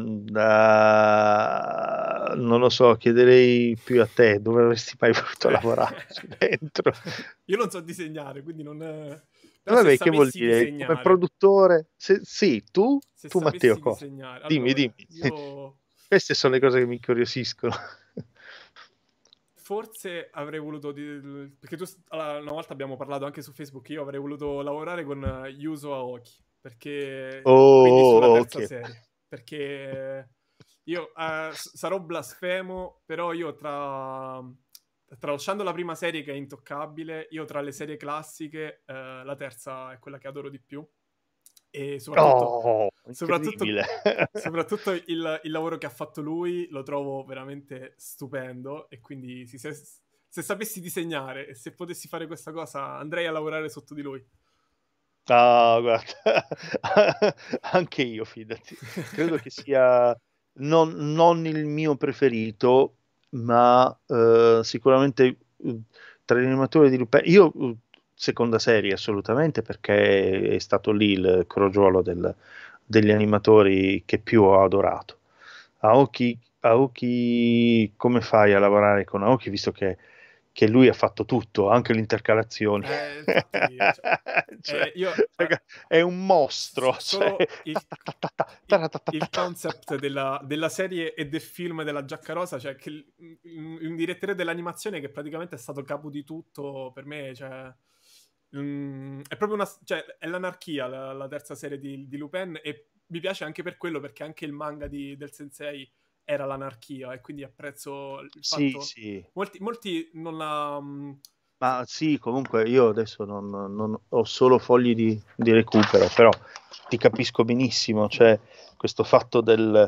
non lo so, chiederei più a te dove avresti mai voluto lavorare <laughs> dentro. Io non so disegnare, quindi non... Eh, però Vabbè, che vuol dire? Disegnare. Come produttore? Se, sì, tu, se tu Matteo. Allora, dimmi, dimmi. Io... Queste sono le cose che mi incuriosiscono forse avrei voluto. Di... Perché tu, allora, una volta abbiamo parlato anche su Facebook. Io avrei voluto lavorare con Yuzo Aoki. Perché. Oh, quindi sulla terza okay. serie. Perché. Io uh, sarò blasfemo, però io tra. Tralasciando la prima serie che è intoccabile, io tra le serie classiche, uh, la terza è quella che adoro di più. E soprattutto. Oh Soprattutto, <laughs> <laughs> soprattutto il, il, lavoro che ha fatto lui lo trovo veramente stupendo e quindi si, se, se sapessi disegnare e se potessi fare questa cosa andrei a lavorare sotto di lui. Ah, guarda, <laughs> anche io, fidati. Credo che sia non, non il mio preferito, ma eh, sicuramente eh, tra gli animatori di Lupin. Io, eh, seconda serie, assolutamente, perché è stato lì il crogiolo del, degli animatori che più ho adorato. Aoki, Aoki come fai a lavorare con Aoki visto che, che lui ha fatto tutto, anche l'intercalazione? Eh, <laughs> io, cioè, cioè, eh, io, eh, è un mostro. Cioè, il, il, il, concept della, della, serie e del film della Giacca Rosa, cioè che un direttore dell'animazione che praticamente è stato capo di tutto per me. Cioè... Mm, è proprio una. Cioè, è l'anarchia la, la terza serie di, di, Lupin. E mi piace anche per quello, perché anche il manga di, del Sensei era l'anarchia. E quindi apprezzo il fatto. Sì, sì. Molti, molti non la. Mm, Ma sì, comunque io adesso non, non ho solo fogli di, di, recupero, però ti capisco benissimo. Cioè, questo fatto del.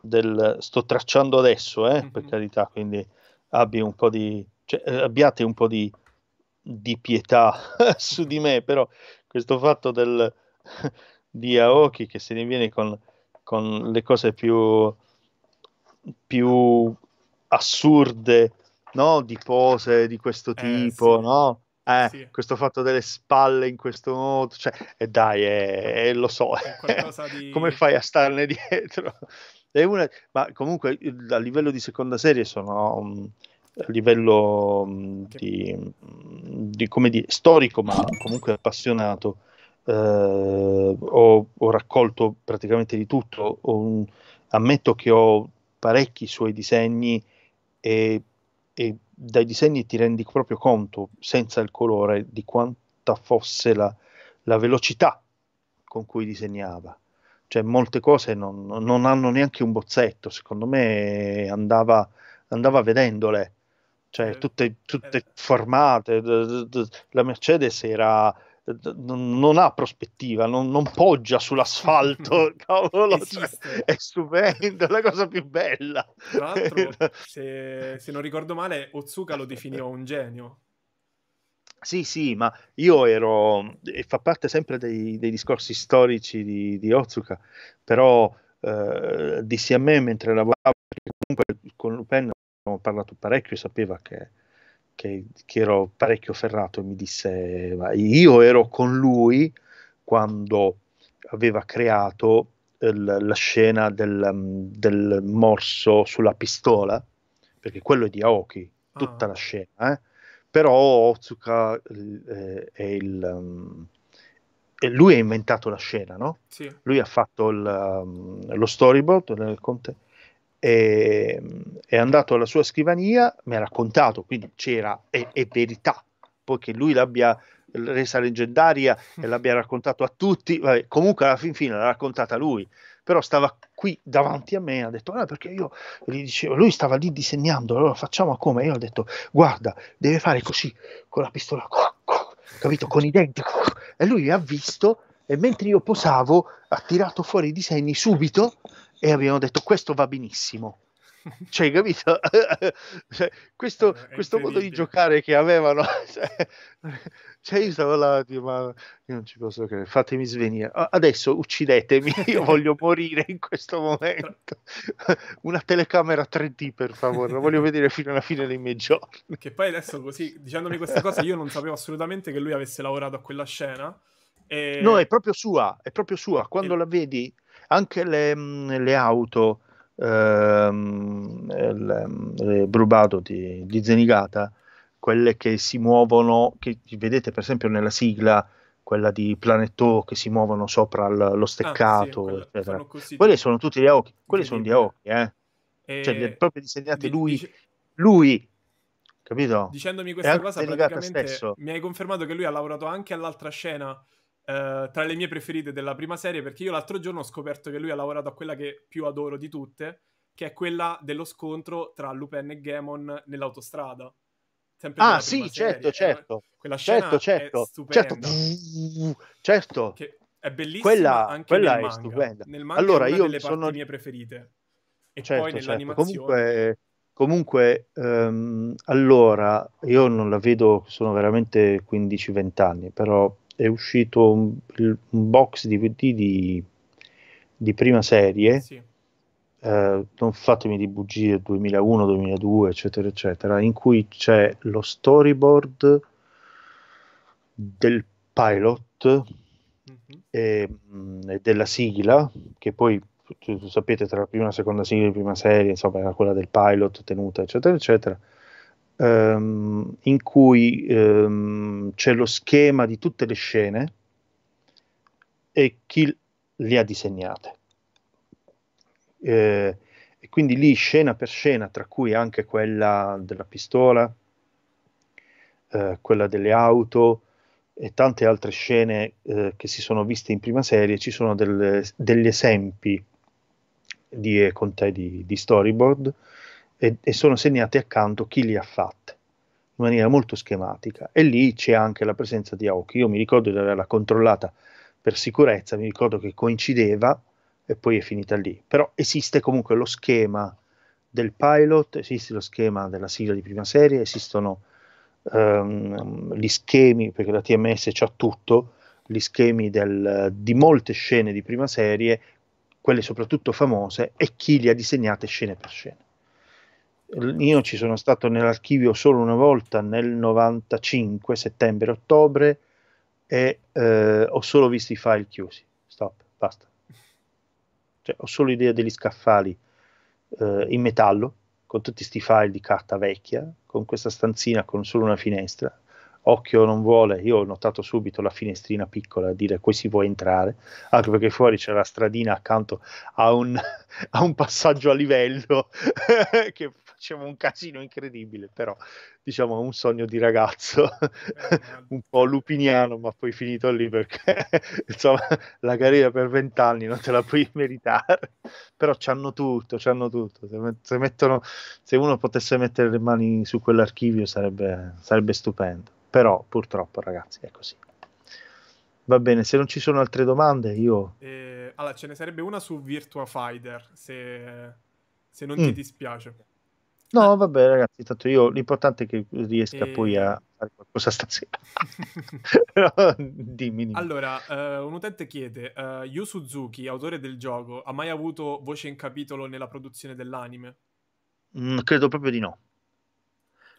del sto tracciando adesso, eh, mm-hmm. per mhm. carità, quindi abbi un po' di. Cioè, eh, abbiate un po' di di pietà <laughs> su di me, però questo fatto del, <laughs> di Aoki che se ne viene con, con le cose più, più assurde, no? di pose di questo eh, tipo, eh, sì. no? Eh, sì. questo fatto delle spalle in questo modo, cioè, eh, dai, eh, lo so, di... <laughs> come fai a starne dietro? È Una... Ma comunque a livello di seconda serie sono, mm, a livello mm, di, mm, di, di, storico, ma comunque appassionato, eh, ho, ho, raccolto praticamente di tutto. Un, ammetto che ho parecchi suoi disegni e, e, dai disegni ti rendi proprio conto, senza il colore, di quanta fosse la, la velocità con cui disegnava. Cioè, molte cose non, non hanno neanche un bozzetto, secondo me andava andava vedendole cioè eh, tutte, tutte eh. formate, la Mercedes era non ha prospettiva, non, non poggia sull'asfalto, <laughs> cavolo, cioè, è stupendo, è la cosa più bella. Tra l'altro, <laughs> se, se, non ricordo male, Otsuka lo definiva un genio. Sì, sì, ma io ero, e fa parte sempre dei, dei discorsi storici di, di Otsuka, però eh, dissi a me mentre lavoravo, comunque con Lupin abbiamo parlato parecchio sapeva che, che, che, ero parecchio ferrato e mi disse, ma io ero con lui quando aveva creato il, eh, la scena del, mm, del, morso sulla pistola, perché quello è di Aoki, tutta ah. la scena, eh? però Ozuka eh, è il... Um, lui ha inventato la scena, no? Sì. Lui ha fatto il, um, lo storyboard, il, e, ehm, è andato alla sua scrivania, mi ha raccontato, quindi c'era, è, è verità, poiché lui l'abbia resa leggendaria e mm. l'abbia raccontato a tutti, vabbè, comunque alla fin fine l'ha raccontata lui, però stava qui davanti a me ha detto ah, perché io gli dicevo lui stava lì disegnando allora facciamo come io ho detto guarda deve fare così con la pistola capito con i denti e lui ha visto e mentre io posavo ha tirato fuori i disegni subito e abbiamo detto questo va benissimo. <laughs> Cioè, capito? <laughs> cioè, questo, eh, questo modo di giocare che avevano, <laughs> cioè, cioè, io stavo là, dico, ma io non ci posso credere, fatemi svenire. Adesso uccidetemi, io voglio morire in questo momento. Una telecamera 3D, per favore, lo voglio vedere fino alla fine dei miei giorni. Che poi adesso così, dicendomi questa cosa, io non sapevo assolutamente che lui avesse lavorato a quella scena. E... No, è proprio sua, è proprio sua. Quando e... la vedi anche le, mm, le auto ehm, le, Brubato mm, di, di, Zenigata, quelle che si muovono, che vedete per esempio nella sigla, quella di Planetò che si muovono sopra l- lo steccato, ah, sì, eccetera. Sono quelli sono occhi, Aoki, quelli sono di Aoki, eh. E... Cioè, li eh, proprio disegnati lui, dice... lui, capito? Dicendomi questa cosa, praticamente stesso. mi hai confermato che lui ha lavorato anche all'altra scena eh, tra le mie preferite della prima serie, perché io l'altro giorno ho scoperto che lui ha lavorato a quella che più adoro di tutte, che è quella dello scontro tra Lupin e Gaemon nell'autostrada. Sempre ah sì, certo, serie. Eh, certo. Quella certo, certo, certo, certo. Che è bellissima quella, anche quella nel è manga. Stupenda. Nel manga allora, è una io delle sono... parti mie preferite. E certo, poi certo. nell'animazione... Certo. Comunque... Comunque, um, allora, io non la vedo, sono veramente 15-20 anni, però è uscito un, un box DVD di, di prima serie, sì. eh, non fatemi di bugie, 2001, 2002, eccetera, eccetera, in cui c'è lo storyboard del pilot mm-hmm. e, mh, mm, e, della sigla, che poi sapete tra la prima e la seconda sigla di prima serie, insomma, era quella del pilot tenuta, eccetera, eccetera ehm, in cui ehm, c'è lo schema di tutte le scene e chi le ha disegnate. Eh, e quindi lì scena per scena, tra cui anche quella della pistola, eh, quella delle auto e tante altre scene eh, che si sono viste in prima serie, ci sono delle, degli esempi di, con te di, di storyboard e, e sono segnate accanto chi li ha fatte in maniera molto schematica e lì c'è anche la presenza di Aoki. Io mi ricordo di averla controllata per sicurezza, mi ricordo che coincideva e poi è finita lì, però esiste comunque lo schema del pilot, esiste lo schema della sigla di prima serie, esistono um, gli schemi, perché la TMS c'ha tutto, gli schemi del, di molte scene di prima serie, quelle soprattutto famose, e chi li ha disegnate scene per scene io ci sono stato nell'archivio solo una volta nel 95, settembre-ottobre, e eh, ho solo visto i file chiusi. Stop, basta. Cioè, ho solo idea degli scaffali eh, in metallo, con tutti questi file di carta vecchia, con questa stanzina con solo una finestra. Occhio non vuole, io ho notato subito la finestrina piccola a dire qui si può entrare, anche perché fuori c'è la stradina accanto a un, <laughs> a un passaggio a livello <laughs> che facciamo un casino incredibile, però diciamo un sogno di ragazzo, eh, <laughs> un po' lupiniano, ma poi finito lì perché <laughs> insomma la carriera per vent'anni non te la puoi meritare, però c'hanno tutto, c'hanno tutto, se, mettono, se uno potesse mettere le mani su quell'archivio sarebbe, sarebbe stupendo, però purtroppo ragazzi è così. Va bene, se non ci sono altre domande, io. Eh, allora, ce ne sarebbe una su Virtua Fighter, se, se non mm. ti dispiace. No, vabbè, ragazzi, tanto io l'importante è che riesca e... poi a fare qualcosa stasera. no, <laughs> dimmi. Allora, uh, un utente chiede: uh, Yu Suzuki, autore del gioco, ha mai avuto voce in capitolo nella produzione dell'anime? Mm, credo proprio di no.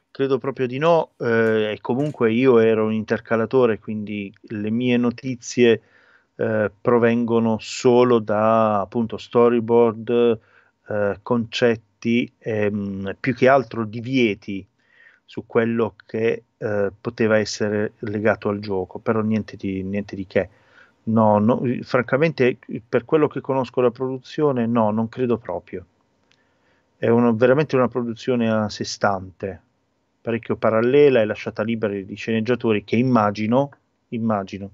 Credo proprio di no. Eh, e comunque io ero un intercalatore, quindi le mie notizie eh, provengono solo da appunto storyboard, eh, concetti stati ehm, più che altro divieti su quello che eh, poteva essere legato al gioco, però niente di, niente di che. No, no, francamente, per quello che conosco la produzione, no, non credo proprio. È uno, veramente una produzione a sé stante, parecchio parallela e lasciata libera di sceneggiatori che immagino, immagino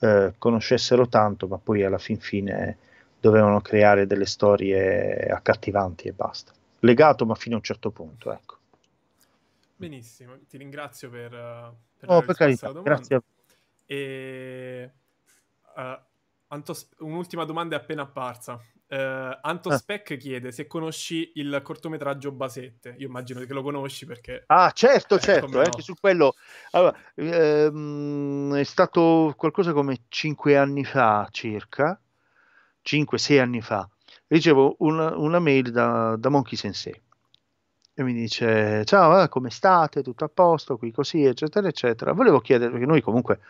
eh, conoscessero tanto, ma poi alla fin fine dovevano creare delle storie accattivanti e basta. Legato ma fino a un certo punto, ecco. Benissimo, ti ringrazio per, eh, per, oh, per carità, grazie a e, uh, eh, Antos- un'ultima domanda è appena apparsa. Uh, eh, Antospec ah. chiede se conosci il cortometraggio Basette. Io immagino che lo conosci perché. Ah, certo, eh, certo. Anche no. su quello allora, ehm, è stato qualcosa come cinque anni fa circa. 5-6 anni fa, ricevo una, una mail da, da, Monkey Sensei e mi dice ciao, eh, come state, tutto a posto, qui così, eccetera, eccetera. Volevo chiedere, perché noi comunque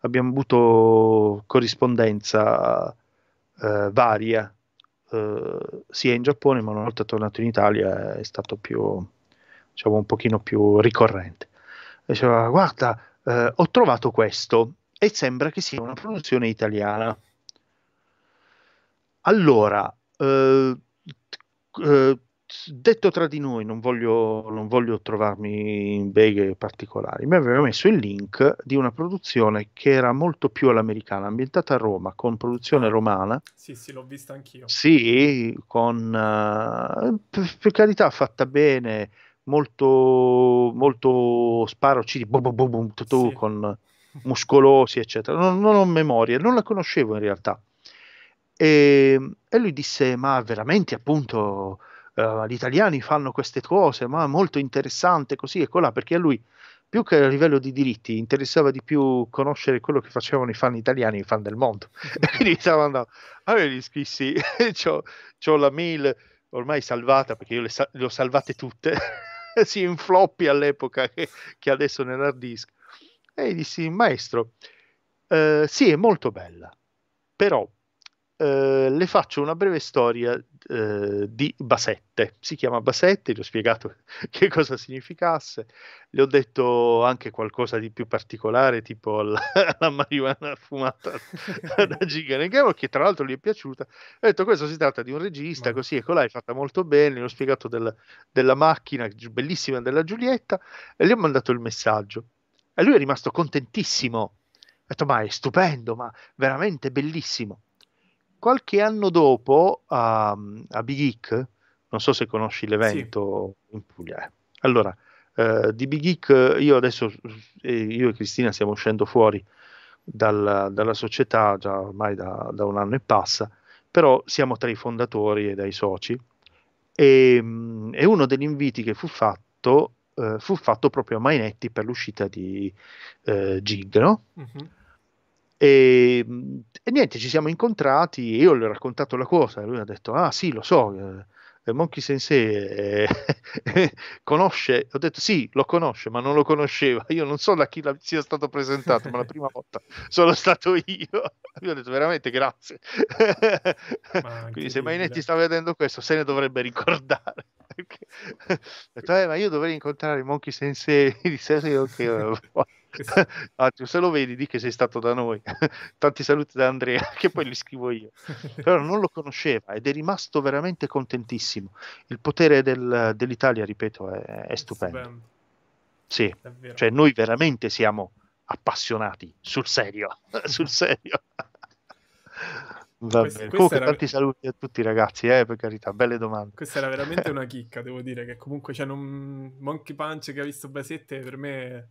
abbiamo avuto corrispondenza eh, varia, eh, sia in Giappone, ma una volta tornato in Italia è stato più, diciamo, un pochino più ricorrente. Diceva, guarda, eh, ho trovato questo e sembra che sia una produzione italiana allora, eh, eh, detto tra di noi, non voglio, non voglio, trovarmi in beghe particolari, mi aveva messo il link di una produzione che era molto più all'americana, ambientata a Roma, con produzione ah. romana. Sì, sì, l'ho vista anch'io. Sì, con, uh, per, per, carità, fatta bene, molto, molto sparoci di boom, boom, sì. con muscolosi, eccetera. Non, non ho memoria, non la conoscevo in realtà e, ehm, e lui disse, ma veramente appunto uh, gli italiani fanno queste cose, ma molto interessante così e colà, perché a lui più che a livello di diritti interessava di più conoscere quello che facevano i fan italiani i fan del mondo. <laughs> e quindi stavo andando, allora gli scrissi, <laughs> c'ho, c'ho la mail ormai salvata perché io le, le ho salvate tutte, sia <laughs> in floppy all'epoca che, che adesso nell'hard disk. E gli dissi, maestro, eh, sì, è molto bella, però eh, le faccio una breve storia eh, di Basette. Si chiama Basette, gli ho spiegato <laughs> che cosa significasse, le ho detto anche qualcosa di più particolare, tipo la, <laughs> la marijuana fumata <laughs> da Gigan Gable, che tra l'altro gli è piaciuta. Ho detto questo si tratta di un regista, così ecco là, è fatta molto bene, gli ho spiegato del, della macchina bellissima della Giulietta e gli ho mandato il messaggio. E lui è rimasto contentissimo. Ha detto, ma è stupendo, ma veramente bellissimo qualche anno dopo a, a Big Geek, non so se conosci l'evento sì. in Puglia. Eh. Allora, eh, di Big Geek io adesso, eh, io e Cristina stiamo uscendo fuori dal, dalla società già ormai da, da, un anno e passa, però siamo tra i fondatori e dai soci e, ehm, e uno degli inviti che fu fatto eh, fu fatto proprio a Mainetti per l'uscita di eh, Gig, no? Mm-hmm e, ehm, e, niente, ci siamo incontrati, io gli ho raccontato la cosa, e lui ha detto, ah sì, lo so, eh, Monkey Sensei eh, <laughs> conosce, ho detto sì, lo conosce, ma non lo conosceva, io non so da chi la, sia stato presentato, ma la <laughs> prima volta sono stato io, <laughs> io ho detto veramente grazie, quindi se Mainetti sta vedendo questo se ne dovrebbe ricordare. ho detto, eh, ma io dovrei incontrare Monkey Sensei di Sergio che... <laughs> Attimo, se lo vedi, di che sei stato da noi. <laughs> Tanti saluti da Andrea, <laughs> che poi li scrivo io. Però non lo conosceva ed è rimasto veramente contentissimo. Il potere del, dell'Italia, ripeto, è, è stupendo. Sì, è cioè noi veramente siamo appassionati, sul serio, sul serio. Va questa, bene. Questa comunque, era... tanti saluti a tutti, ragazzi. Eh, per carità, belle domande. Questa era veramente una chicca, devo dire. Che comunque c'è cioè, un Monkey Punch che ha visto Basette per me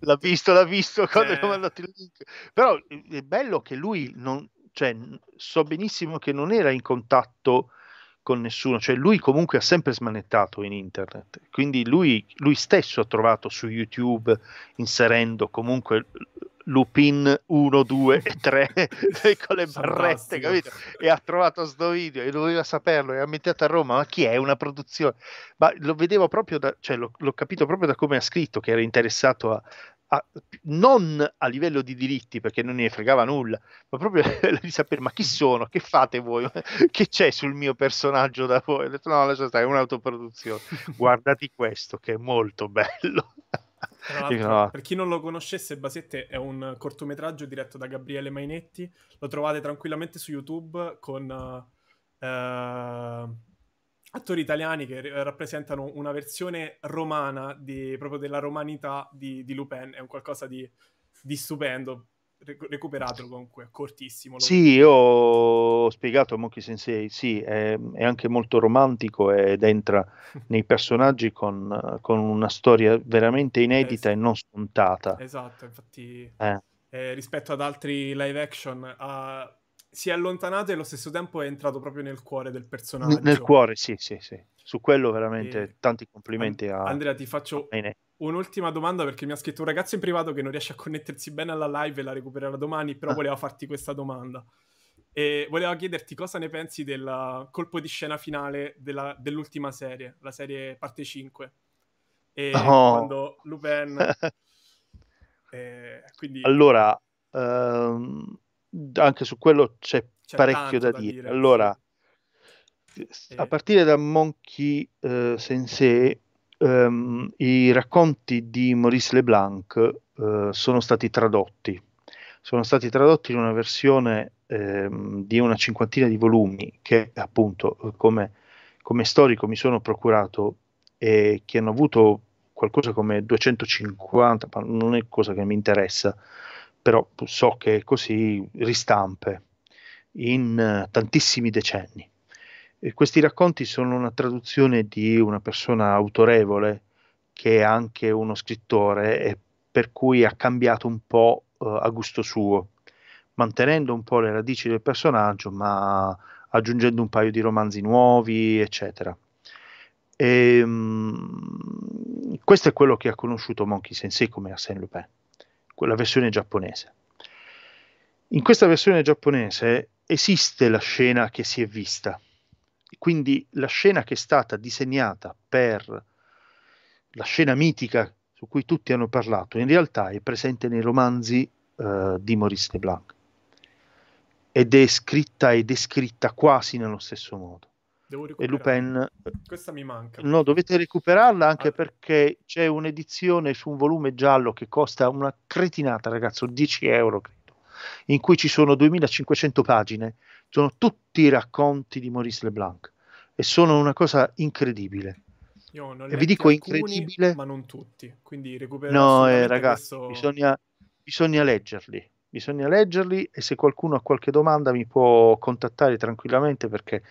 l'ha visto, l'ha visto <laughs> quando eh. mandato il link. Però è bello che lui non, cioè, so benissimo che non era in contatto con nessuno, cioè lui comunque ha sempre smanettato in internet, quindi lui, lui stesso ha trovato su YouTube inserendo comunque Lupin 1, 2 <laughs> e 3 con le barrette, capito? E ha trovato sto video e doveva saperlo, e ha ambientato a Roma, ma chi è? Una produzione. Ma lo vedevo proprio da, cioè l'ho, l'ho capito proprio da come ha scritto che era interessato a, a, non a livello di diritti perché non ne fregava nulla, ma proprio <laughs> di sapere ma chi sono, che fate voi, <laughs> che c'è sul mio personaggio da voi. Ho detto no, adesso stai, è un'autoproduzione. Guardati questo che è molto bello. Tra per chi non lo conoscesse, Basette è un cortometraggio diretto da Gabriele Mainetti. Lo trovate tranquillamente su YouTube con uh, attori italiani che r- rappresentano una versione romana di, proprio della romanità di, di Lupin. È un qualcosa di, di stupendo recuperato comunque, cortissimo. Sì, io ho spiegato a Monkey Sensei, sì, è, è, anche molto romantico ed entra <laughs> nei personaggi con, con una storia veramente inedita eh, sì. e non scontata. Esatto, infatti eh. Eh, rispetto ad altri live action ha, si è allontanato e allo stesso tempo è entrato proprio nel cuore del personaggio. nel cuore, sì, sì, sì. Su quello veramente e... tanti complimenti And- a Andrea, ti faccio a Un'ultima domanda perché mi ha scritto un ragazzo in privato che non riesce a connettersi bene alla live e la recupererà domani, però ah. voleva farti questa domanda. E voleva chiederti cosa ne pensi del colpo di scena finale della, dell'ultima serie, la serie parte 5. E oh. quando Lupin... <laughs> eh, quindi... Allora, ehm, anche su quello c'è, c'è parecchio da, da, dire. dire. Allora, eh. a partire da Monkey eh, Sensei um, i racconti di Maurice Leblanc uh, sono stati tradotti. Sono stati tradotti in una versione um, di una cinquantina di volumi che appunto come, come storico mi sono procurato e che hanno avuto qualcosa come 250, ma non è cosa che mi interessa, però so che è così, ristampe in eh, tantissimi decenni questi racconti sono una traduzione di una persona autorevole che è anche uno scrittore e per cui ha cambiato un po' eh, a gusto suo, mantenendo un po' le radici del personaggio, ma aggiungendo un paio di romanzi nuovi, eccetera. E, ehm, mh, questo è quello che ha conosciuto Monkey Sensei come Arsène Lupin, quella versione giapponese. In questa versione giapponese esiste la scena che si è vista, quindi la scena che è stata disegnata per la scena mitica su cui tutti hanno parlato, in realtà è presente nei romanzi eh, di Maurice Leblanc ed è scritta e descritta quasi nello stesso modo. e Lupin... Eh, Questa mi manca. No, dovete recuperarla anche ah. perché c'è un'edizione su un volume giallo che costa una cretinata, ragazzo, 10 euro, credo, in cui ci sono 2500 pagine, sono tutti i racconti di Maurice Leblanc e sono una cosa incredibile. Io non e vi dico alcuni, incredibile, ma non tutti. Quindi recuperate No, eh, ragazzi, questo... bisogna, bisogna leggerli. Bisogna leggerli e se qualcuno ha qualche domanda mi può contattare tranquillamente perché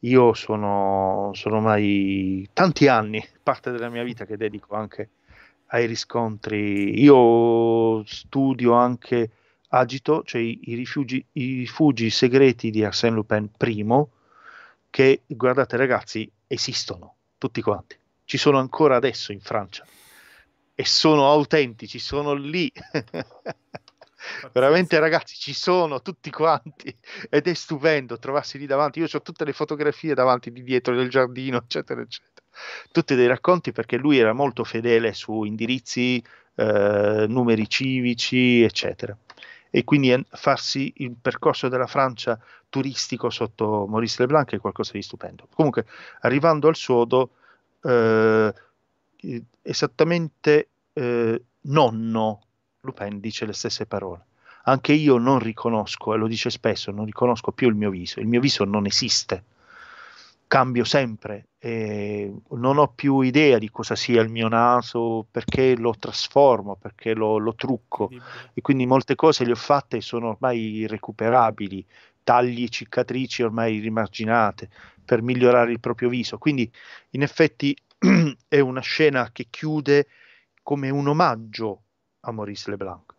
io sono, sono ormai tanti anni, parte della mia vita che dedico anche ai riscontri. Io studio anche agito, cioè i, rifugi, i rifugi segreti di Arsène Lupin primo, che, guardate ragazzi, esistono tutti quanti, ci sono ancora adesso in Francia e sono autentici, sono lì. <laughs> veramente ragazzi ci sono tutti quanti ed è stupendo trovarsi lì davanti io ho tutte le fotografie davanti di dietro del giardino eccetera eccetera tutti dei racconti perché lui era molto fedele su indirizzi eh, numeri civici eccetera e quindi farsi il percorso della Francia turistico sotto Maurice Leblanc è qualcosa di stupendo. Comunque, arrivando al sodo, eh, esattamente eh, nonno Lupin dice le stesse parole. Anche io non riconosco, e lo dice spesso, non riconosco più il mio viso, il mio viso non esiste cambio sempre, eh, non ho più idea di cosa sia il mio naso, perché lo trasformo, perché lo, lo trucco e quindi molte cose le ho fatte e sono ormai irrecuperabili, tagli, e cicatrici ormai rimarginate per migliorare il proprio viso, quindi in effetti <clears throat> è una scena che chiude come un omaggio a Maurice Leblanc.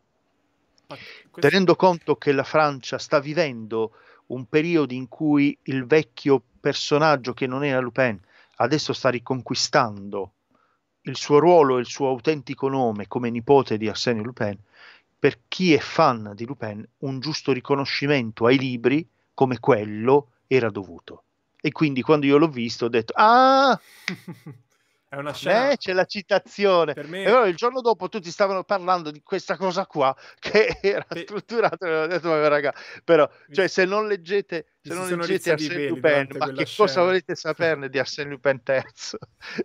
Tenendo conto che la Francia sta vivendo un periodo in cui il vecchio personaggio che non era Lupin adesso sta riconquistando il suo ruolo e il suo autentico nome come nipote di Arsenio Lupin, per chi è fan di Lupin un giusto riconoscimento ai libri come quello era dovuto. E quindi quando io l'ho visto ho detto, ah, <laughs> È una scena. Eh, c'è la citazione. Per Me... E il giorno dopo tutti stavano parlando di questa cosa qua <laughs> che era Pe... strutturata. E detto, ma raga, però, cioè, se non leggete, se non leggete Arsène Lupin, ma che scena. cosa volete saperne di Arsène Lupin terzo?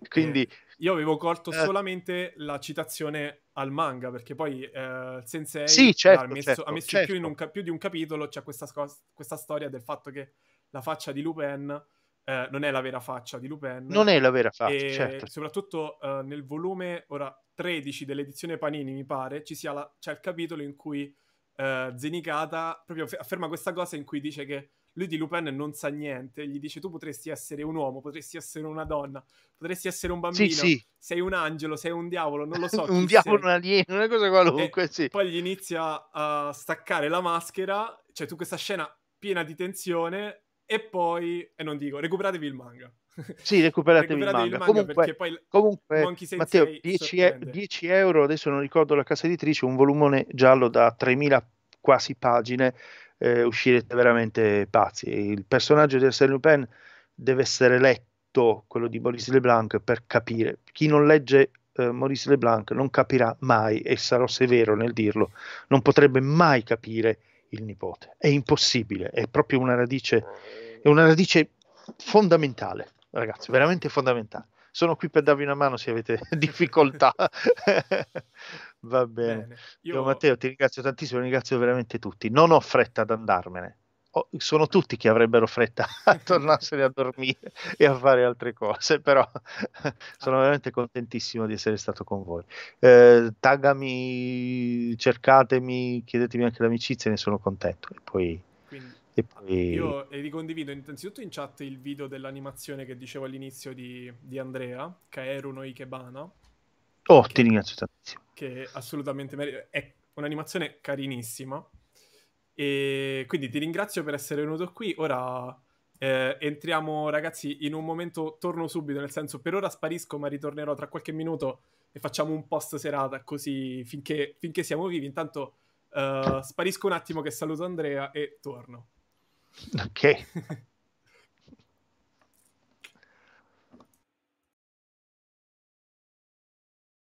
Quindi. Io avevo colto eh. solamente la citazione al manga, perché poi eh, Sensei sì, certo, ha messo, certo, ha messo certo. Più, un, più, di un capitolo, c'è cioè questa, questa storia del fatto che la faccia di Lupin eh, non è la vera faccia di Lupin. Non è la vera faccia, certo. Soprattutto eh, nel volume ora 13 dell'edizione Panini, mi pare, ci sia la, c'è il capitolo in cui eh, Zenicata proprio afferma questa cosa in cui dice che lui di Lupin non sa niente, gli dice tu potresti essere un uomo, potresti essere una donna, potresti essere un bambino, sì, sì. sei un angelo, sei un diavolo, non lo so. <laughs> un diavolo, sei. un alieno, una cosa qualunque, e sì. Poi gli inizia a staccare la maschera, cioè tu questa scena piena di tensione e poi, e non dico, recuperatevi il manga. Sì, recuperatevi, recuperatevi il, manga. il manga. comunque, poi comunque Matteo, 10, e- 10, euro, adesso non ricordo la casa editrice, un volumone giallo da 3.000 quasi pagine, eh, uscirete veramente pazzi. Il personaggio di Arsène Lupin deve essere letto, quello di Maurice Leblanc, per capire. Chi non legge eh, Maurice Leblanc non capirà mai, e sarò severo nel dirlo, non potrebbe mai capire il nipote. È impossibile, è proprio una radice, eh. è una radice fondamentale, ragazzi, veramente fondamentale. Sono qui per darvi una mano se avete <laughs> difficoltà. <laughs> Va bene. bene. Io... Matteo, ti ringrazio tantissimo, ringrazio veramente tutti. Non ho fretta ad andarmene sono tutti che avrebbero fretta a <laughs> tornarsene a dormire e a fare altre cose, però <laughs> sono veramente contentissimo di essere stato con voi. Eh, taggami, cercatemi, chiedetemi anche l'amicizia, ne sono contento. E poi, Quindi, e poi... Io ricondivido innanzitutto in chat il video dell'animazione che dicevo all'inizio di, di Andrea, Kaeru no Ikebana. Oh, che, ti ringrazio tantissimo. Che assolutamente merita. È un'animazione carinissima e quindi ti ringrazio per essere venuto qui. Ora eh, entriamo, ragazzi, in un momento. Torno subito, nel senso, per ora sparisco, ma ritornerò tra qualche minuto e facciamo un post serata così finché, finché siamo vivi. Intanto eh, sparisco un attimo che saluto Andrea e torno. Ok. <laughs>